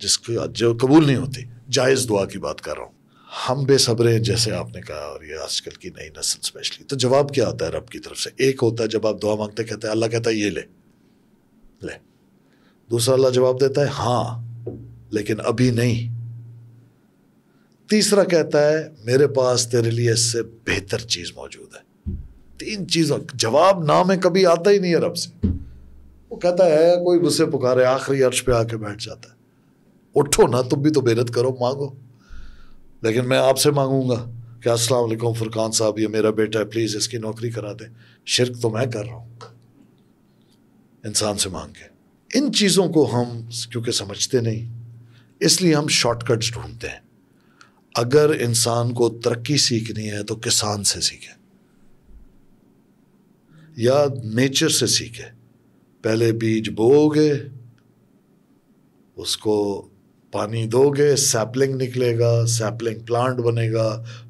जिसको जो कबूल नहीं होती जायज़ दुआ की बात कर रहा हूँ हम बेसब्रे जैसे आपने कहा और ये आजकल की नई नस्ल स्पेशली तो जवाब क्या आता है रब की तरफ से एक होता है जब आप दुआ मांगते कहते हैं अल्लाह कहता है ये ले ले दूसरा अल्लाह जवाब देता है हाँ लेकिन अभी नहीं तीसरा कहता है मेरे पास तेरे लिए इससे बेहतर चीज़ मौजूद है तीन चीज़ों जवाब ना में कभी आता ही नहीं है रब से वो कहता है कोई मुझसे पुकारे आखिरी अर्श पे आके बैठ जाता है उठो ना तुम भी तो मेहनत करो मांगो लेकिन मैं आपसे मांगूंगा कि अस्सलाम वालेकुम फुरकान साहब ये मेरा बेटा है प्लीज़ इसकी नौकरी करा दे शिरक तो मैं कर रहा हूँ इंसान से मांग के इन चीज़ों को हम क्योंकि समझते नहीं इसलिए हम शॉर्टकट्स ढूंढते हैं अगर इंसान को तरक्की सीखनी है तो किसान से सीखे या नेचर से सीखे पहले बीज बोओगे उसको पानी दोगे सैपलिंग निकलेगा सैपलिंग प्लांट बनेगा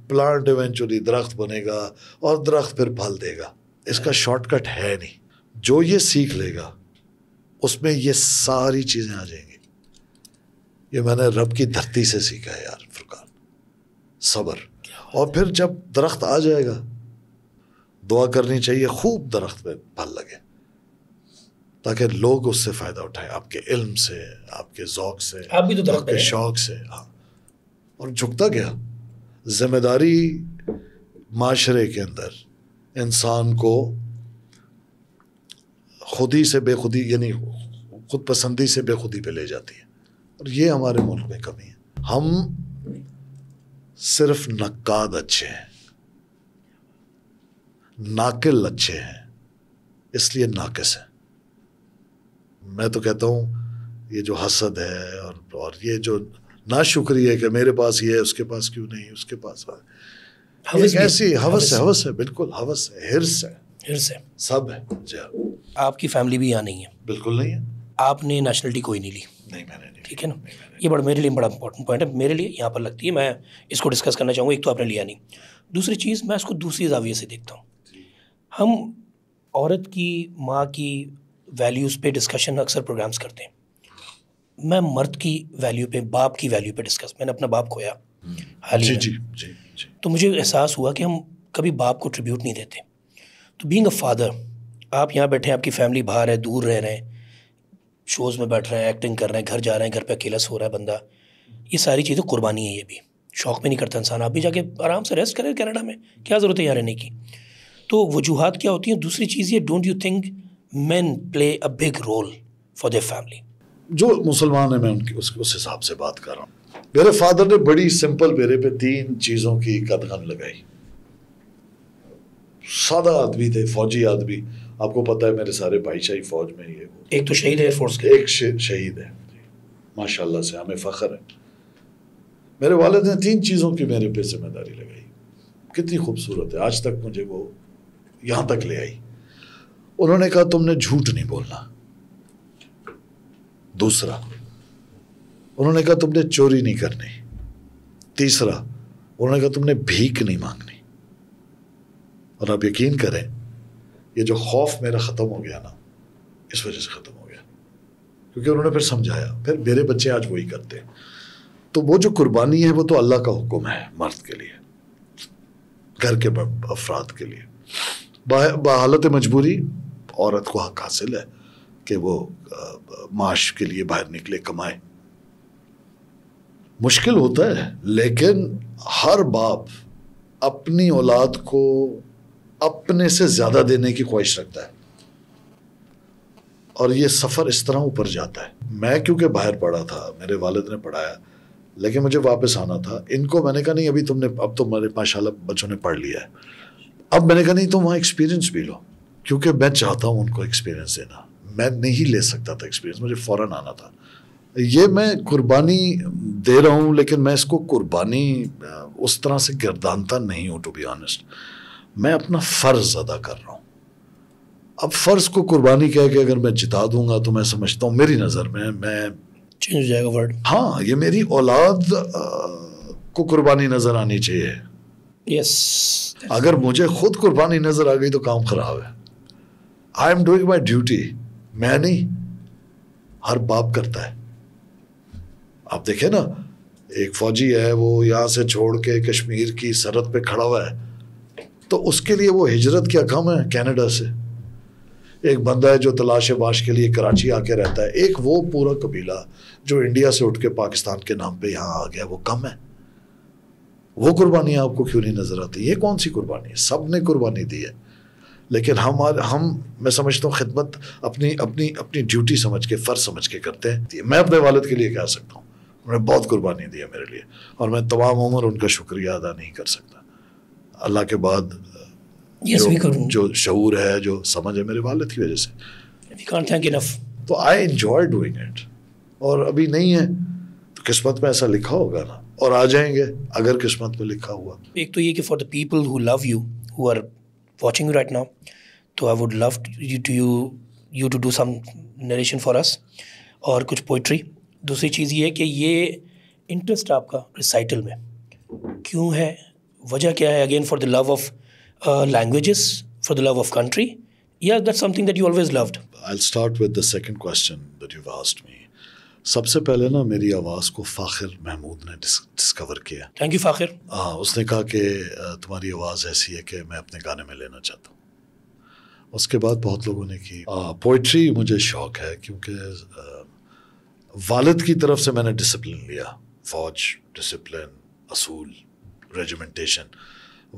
प्लांट इवेंचुअली दरख्त बनेगा और दरख्त फिर फल देगा इसका शॉर्टकट है नहीं जो ये सीख लेगा उसमें ये सारी चीज़ें आ जाएंगी ये मैंने रब की धरती से सीखा है यार फुरकान सबर और फिर जब दरख्त आ जाएगा दुआ करनी चाहिए खूब दरख्त में फल लगे ताकि लोग उससे फ़ायदा उठाएं आपके इल्म से आपके जौक से आप भी तो आपके शौक से हाँ और झुकता गया जिम्मेदारी माशरे के अंदर इंसान को खुदी से बेखुदी यानी खुद पसंदी से बेखुदी पे ले जाती है और ये हमारे मुल्क में कमी है हम सिर्फ नक्काद अच्छे हैं नाकिल अच्छे हैं इसलिए नाकिस हैं मैं तो कहता हूँ ये जो हसद है और और ये जो ना शुक्री है कि मेरे पास ये है उसके पास क्यों नहीं उसके पास ऐसी हवस है हवस है बिल्कुल हवस है हिरस है फिर से सब है आपकी फैमिली भी यहाँ नहीं है बिल्कुल नहीं है आपने नेशनलिटी कोई नहीं ली नहीं मैंने नहीं ठीक है ना ये बड़ा मेरे लिए बड़ा इंपॉर्टेंट पॉइंट है मेरे लिए यहाँ पर लगती है मैं इसको डिस्कस करना चाहूँगा एक तो आपने लिया नहीं दूसरी चीज़ मैं इसको दूसरी जाविये से देखता हूँ हम औरत की माँ की वैल्यूज़ पे डिस्कशन अक्सर प्रोग्राम्स करते हैं मैं मर्द की वैल्यू पे बाप की वैल्यू पे डिस्कस मैंने अपना बाप खोया हम्म। हाल ही जी, जी, जी, जी तो मुझे एहसास हुआ कि हम कभी बाप को ट्रिब्यूट नहीं देते तो बींग अ फादर आप यहाँ बैठे हैं आपकी फैमिली बाहर है दूर रह रहे हैं शोज़ में बैठ रहे हैं एक्टिंग कर रहे हैं घर जा रहे हैं घर पे अकेला सो रहा है बंदा ये सारी चीज़ें कुर्बानी है ये भी शौक में नहीं करता इंसान आप भी जाके आराम से रेस्ट करें कैनेडा में क्या ज़रूरत है यहाँ रहने की तो वजूहत क्या होती हैं दूसरी चीज़ ये don't you think man play a big role for their family जो मुसलमान है मैं उनकी उस उस हिसाब से बात कर रहा हूँ मेरे फादर ने बड़ी सिंपल मेरे पे तीन चीज़ों की कदगन लगाई सादा आदमी थे फौजी आदमी आपको पता है मेरे सारे भाईशाही फौज में ही है एक तो शहीद एयरफोर्स के एक शहीद है माशाल्लाह से हमें फ़ख्र है मेरे वालद ने तीन चीज़ों की मेरे पे जिम्मेदारी लगाई कितनी खूबसूरत है आज तक मुझे वो यहाँ तक ले आई उन्होंने कहा तुमने झूठ नहीं बोलना दूसरा उन्होंने कहा तुमने चोरी नहीं करनी तीसरा उन्होंने कहा तुमने भीख नहीं मांगनी और आप यकीन करें ये जो खौफ मेरा ख़त्म हो गया ना इस वजह से ख़त्म हो गया क्योंकि उन्होंने फिर समझाया फिर मेरे बच्चे आज वही करते हैं तो वो जो कुर्बानी है वो तो अल्लाह का हुक्म है मर्द के लिए घर के अफराद के लिए बहालत मजबूरी औरत को हक हासिल है कि वो माश के लिए बाहर निकले कमाए मुश्किल होता है लेकिन हर बाप अपनी औलाद को अपने से ज़्यादा देने की ख्वाहिश रखता है और ये सफ़र इस तरह ऊपर जाता है मैं क्योंकि बाहर पढ़ा था मेरे वालिद ने पढ़ाया लेकिन मुझे वापस आना था इनको मैंने कहा नहीं अभी तुमने अब तो मेरे माशाल्लाह बच्चों ने पढ़ लिया है अब मैंने कहा नहीं तुम वहाँ एक्सपीरियंस भी लो क्योंकि मैं चाहता हूँ उनको एक्सपीरियंस देना मैं नहीं ले सकता था एक्सपीरियंस मुझे फ़ौरन आना था ये मैं कुर्बानी दे रहा हूँ लेकिन मैं इसको कुर्बानी उस तरह से गिरदानता नहीं हूँ टू बी ऑनेस्ट मैं अपना फ़र्ज़ अदा कर रहा हूँ अब फ़र्ज़ को कुर्बानी कह के अगर मैं जिता दूंगा तो मैं समझता हूँ मेरी नज़र में मैं चेंज हो जाएगा वर्ड हाँ ये मेरी औलाद को कुर्बानी नज़र आनी चाहिए यस yes, अगर मुझे खुद कुर्बानी नज़र आ गई तो काम ख़राब है I am doing my duty मैं नहीं हर बाप करता है आप देखें ना एक फौजी है वो यहाँ से छोड़ के कश्मीर की सरहद पे खड़ा हुआ है तो उसके लिए वो हिजरत क्या कम है कैनेडा से एक बंदा है जो तलाश बाश के लिए कराची आके रहता है एक वो पूरा कबीला जो इंडिया से उठ के पाकिस्तान के नाम पे यहाँ आ गया वो कम है वो कुर्बानी आपको क्यों नहीं नज़र आती ये कौन सी कुर्बानी है सब ने कुर्बानी दी है लेकिन हम हम मैं समझता हूँ खिदमत अपनी अपनी अपनी ड्यूटी समझ के फ़र्ज समझ के करते हैं मैं अपने वालद के लिए कह सकता हूँ उन्होंने बहुत कुर्बानी दी है मेरे लिए और मैं तमाम उम्र उनका शुक्रिया अदा नहीं कर सकता अल्लाह के बाद yes, जो, जो शूर है जो समझ है मेरे वालद की वजह से तो आई इन्जॉय डूइंग इट और अभी नहीं है तो किस्मत में ऐसा लिखा होगा ना और आ जाएंगे अगर किस्मत में लिखा हुआ एक तो ये कि for the people who love you who are watching you right now तो I would love you to you you to do some narration for us और कुछ पोइट्री दूसरी चीज़ ये है कि ये इंटरेस्ट आपका रिसाइटल में क्यों है वजह क्या है again for the love of language for the love of country या that something that you always loved I start with the second question सबसे पहले ना मेरी आवाज़ को फ़ाखिर महमूद ने डिस्कवर किया थैंक यू फ़ाखिर हाँ उसने कहा कि uh, तुम्हारी आवाज़ ऐसी है कि मैं अपने गाने में लेना चाहता हूँ उसके बाद बहुत लोगों ने की पोइट्री हाँ, मुझे शौक है क्योंकि uh, वालद की तरफ से मैंने डिसिप्लिन लिया फ़ौज डिसिप्लिन असूल रेजिमेंटेशन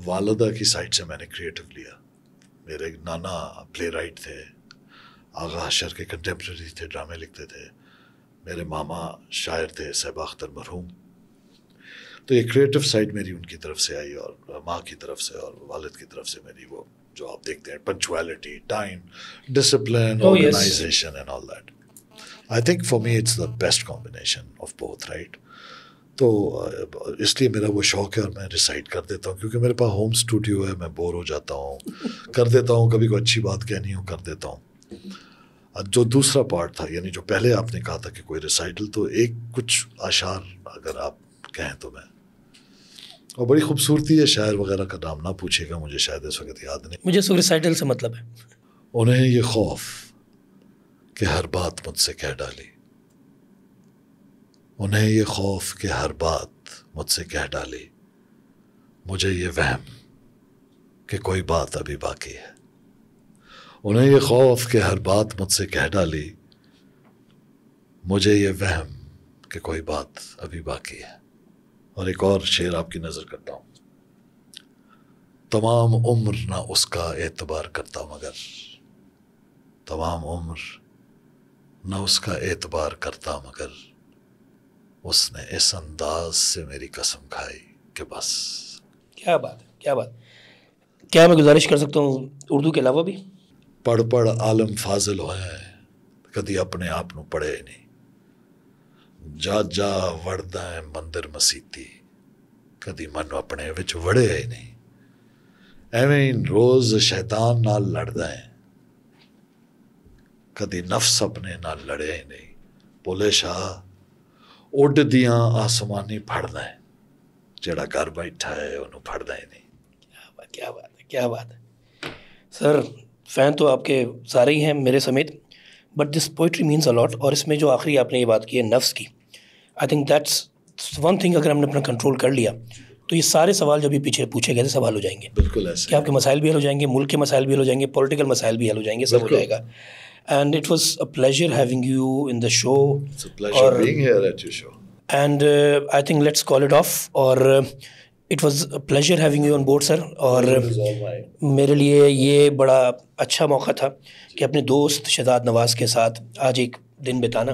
वालदा की साइड से मैंने क्रिएटिव लिया मेरे नाना प्ले राइट थे आगा हशर के कंटेम्प्रेरी थे ड्रामे लिखते थे मेरे मामा शायर थे सहबा अख्तर मरहूम तो ये क्रिएटिव साइड मेरी उनकी तरफ से आई और माँ की तरफ से और वालद की तरफ से मेरी वो जो आप देखते हैं punctuality time discipline organisation and all that I think for me it's the best combination of both right तो इसलिए मेरा वो शौक है और मैं रिसाइड कर देता हूँ क्योंकि मेरे पास होम स्टूडियो है मैं बोर हो जाता हूँ कर देता हूँ कभी कोई अच्छी बात कहनी हो कर देता हूँ जो दूसरा पार्ट था यानी जो पहले आपने कहा था कि कोई रिसाइटल तो एक कुछ आशार अगर आप कहें तो मैं और बड़ी खूबसूरती है शायर वगैरह का नाम ना पूछेगा मुझे शायद इस वक्त याद नहीं मुझे रिसाइटल से मतलब है उन्हें ये खौफ कि हर बात मुझसे कह डाली उन्हें ये खौफ कि हर बात मुझसे कह डाली मुझे ये वहम कि कोई बात अभी बाकी है उन्हें ये खौफ कि हर बात मुझसे कह डाली मुझे ये वहम कि कोई बात अभी बाकी है और एक और शेर आपकी नज़र करता हूँ तमाम उम्र ना उसका एतबार करता मगर तमाम उम्र ना उसका एतबार करता मगर उसने इस अंदाज से मेरी कसम खाई कि बस क्या बात है क्या बात क्या मैं गुजारिश कर सकता हूँ उर्दू के अलावा भी पढ़ पढ़ आलम फाजिल होए कभी अपने आप न पढ़े ਹੀ ਨਹੀਂ जा ਜਾ ਵੜਦਾ मंदिर मसीती कभी मन अपने विच वड़े ਵੜਿਆ नहीं ਨਹੀਂ रोज शैतान ਸ਼ੈਤਾਨ ਨਾਲ ਲੜਦਾ ਹੈ ਕਦੀ ਨਫਸ ਆਪਣੇ ਨਾਲ ਲੜਿਆ ਹੀ ਨਹੀਂ ਉੱਡਦੀਆਂ ਆਸਮਾਨੀ ਫੜਦਾ ਹੈ ਜਿਹੜਾ ਘਰ ਬੈਠਾ ਹੈ ਉਹਨੂੰ ਫੜਦਾ ਹੀ ਨਹੀਂ ਕੀ ਬਾਤ ਕੀ ਬਾਤ ਹੈ ਕੀ ਬਾਤ है सर फ़ैन तो आपके सारे ही हैं मेरे समेत but this poetry means a lot और इसमें जो आखिरी आपने ये बात की है नफ्स की I think that's one thing अगर हमने अपना कंट्रोल कर लिया तो ये सारे सवाल जो भी पीछे पूछे गए थे सवाल हो जाएंगे बिल्कुल ऐसे कि आपके मसाइल भी हल हो जाएंगे मुल्क के मसाइल भी हल हो जाएंगे पॉलिटिकल मसाइल भी हल हो जाएंगे सब हो जाएगा And it was a pleasure having you in the show. It's a pleasure or, being here at your show. And uh, I think let's call it off. और uh, it was pleasure having you on board sir और मेरे लिए ये बड़ा अच्छा मौका था कि अपने दोस्त शहजाद नवाज़ के साथ आज एक दिन बिताना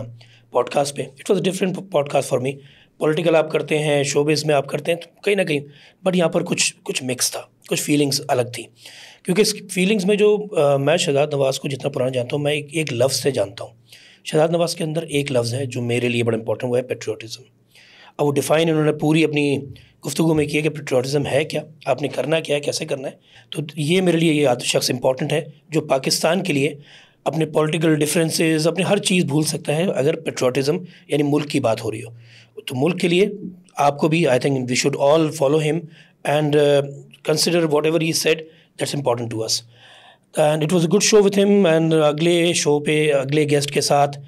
पॉडकास्ट पे it was different podcast for me political आप करते हैं शोबेज में आप करते हैं तो कहीं ना कहीं बट यहाँ पर कुछ कुछ मिक्स था कुछ फीलिंग्स अलग थी क्योंकि इस फीलिंग्स में जो आ, मैं शहजाद नवाज़ को जितना पुराना जानता हूँ मैं एक, एक लफ्ज़ से जानता हूँ शहजाद नवाज़ के अंदर एक लफ्ज़ है जो मेरे लिए बड़ा इंपॉर्टेंट वो है पेट्रियाटिज़म अब वो डिफ़ाइन इन्होंने पूरी अपनी गुफ्तु में किया कि पेट्रियाटिज़म है क्या आपने करना क्या है कैसे करना है तो ये मेरे लिए ये आदि शख्स इंपॉर्टेंट है जो पाकिस्तान के लिए अपने पॉलिटिकल डिफरेंसेस अपने हर चीज़ भूल सकता है अगर पेट्रोटिज़म यानी मुल्क की बात हो रही हो तो मुल्क के लिए आपको भी I think we should all follow him and consider whatever he said that's important to us and it was a good show with him and अगले शो पे अगले गेस्ट के साथ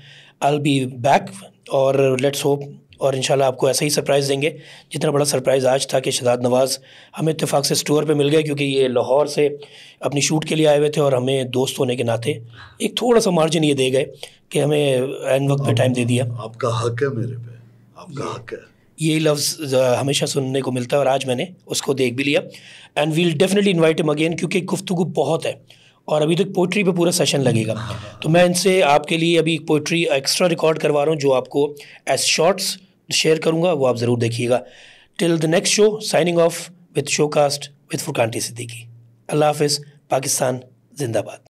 आई बी बैक और let's hope और इन आपको ऐसा ही सरप्राइज़ देंगे जितना बड़ा सरप्राइज़ आज था कि शहजाद नवाज़ हमें इतफाक़ से स्टोर पर मिल गए क्योंकि ये लाहौर से अपनी शूट के लिए आए हुए थे और हमें दोस्त होने के नाते एक थोड़ा सा मार्जिन ये दे गए कि हमें एन वक्त पे टाइम दे दिया आपका हक है मेरे पे आपका हक है यही लफ्ज़ हमेशा सुनने को मिलता है और आज मैंने उसको देख भी लिया and we'll definitely invite them again क्योंकि गुफ्तु बहुत है और अभी तक तो पोइट्री पे पूरा सेशन लगेगा तो मैं इनसे आपके लिए अभी पोइट्री एक्स्ट्रा रिकॉर्ड करवा रहा हूँ जो आपको एज शॉर्ट्स शेयर करूँगा वो आप ज़रूर देखिएगा till the next show signing off with show cast with फुरकानटी सिद्दीकी अल्लाह हाफिज़ पाकिस्तान जिंदाबाद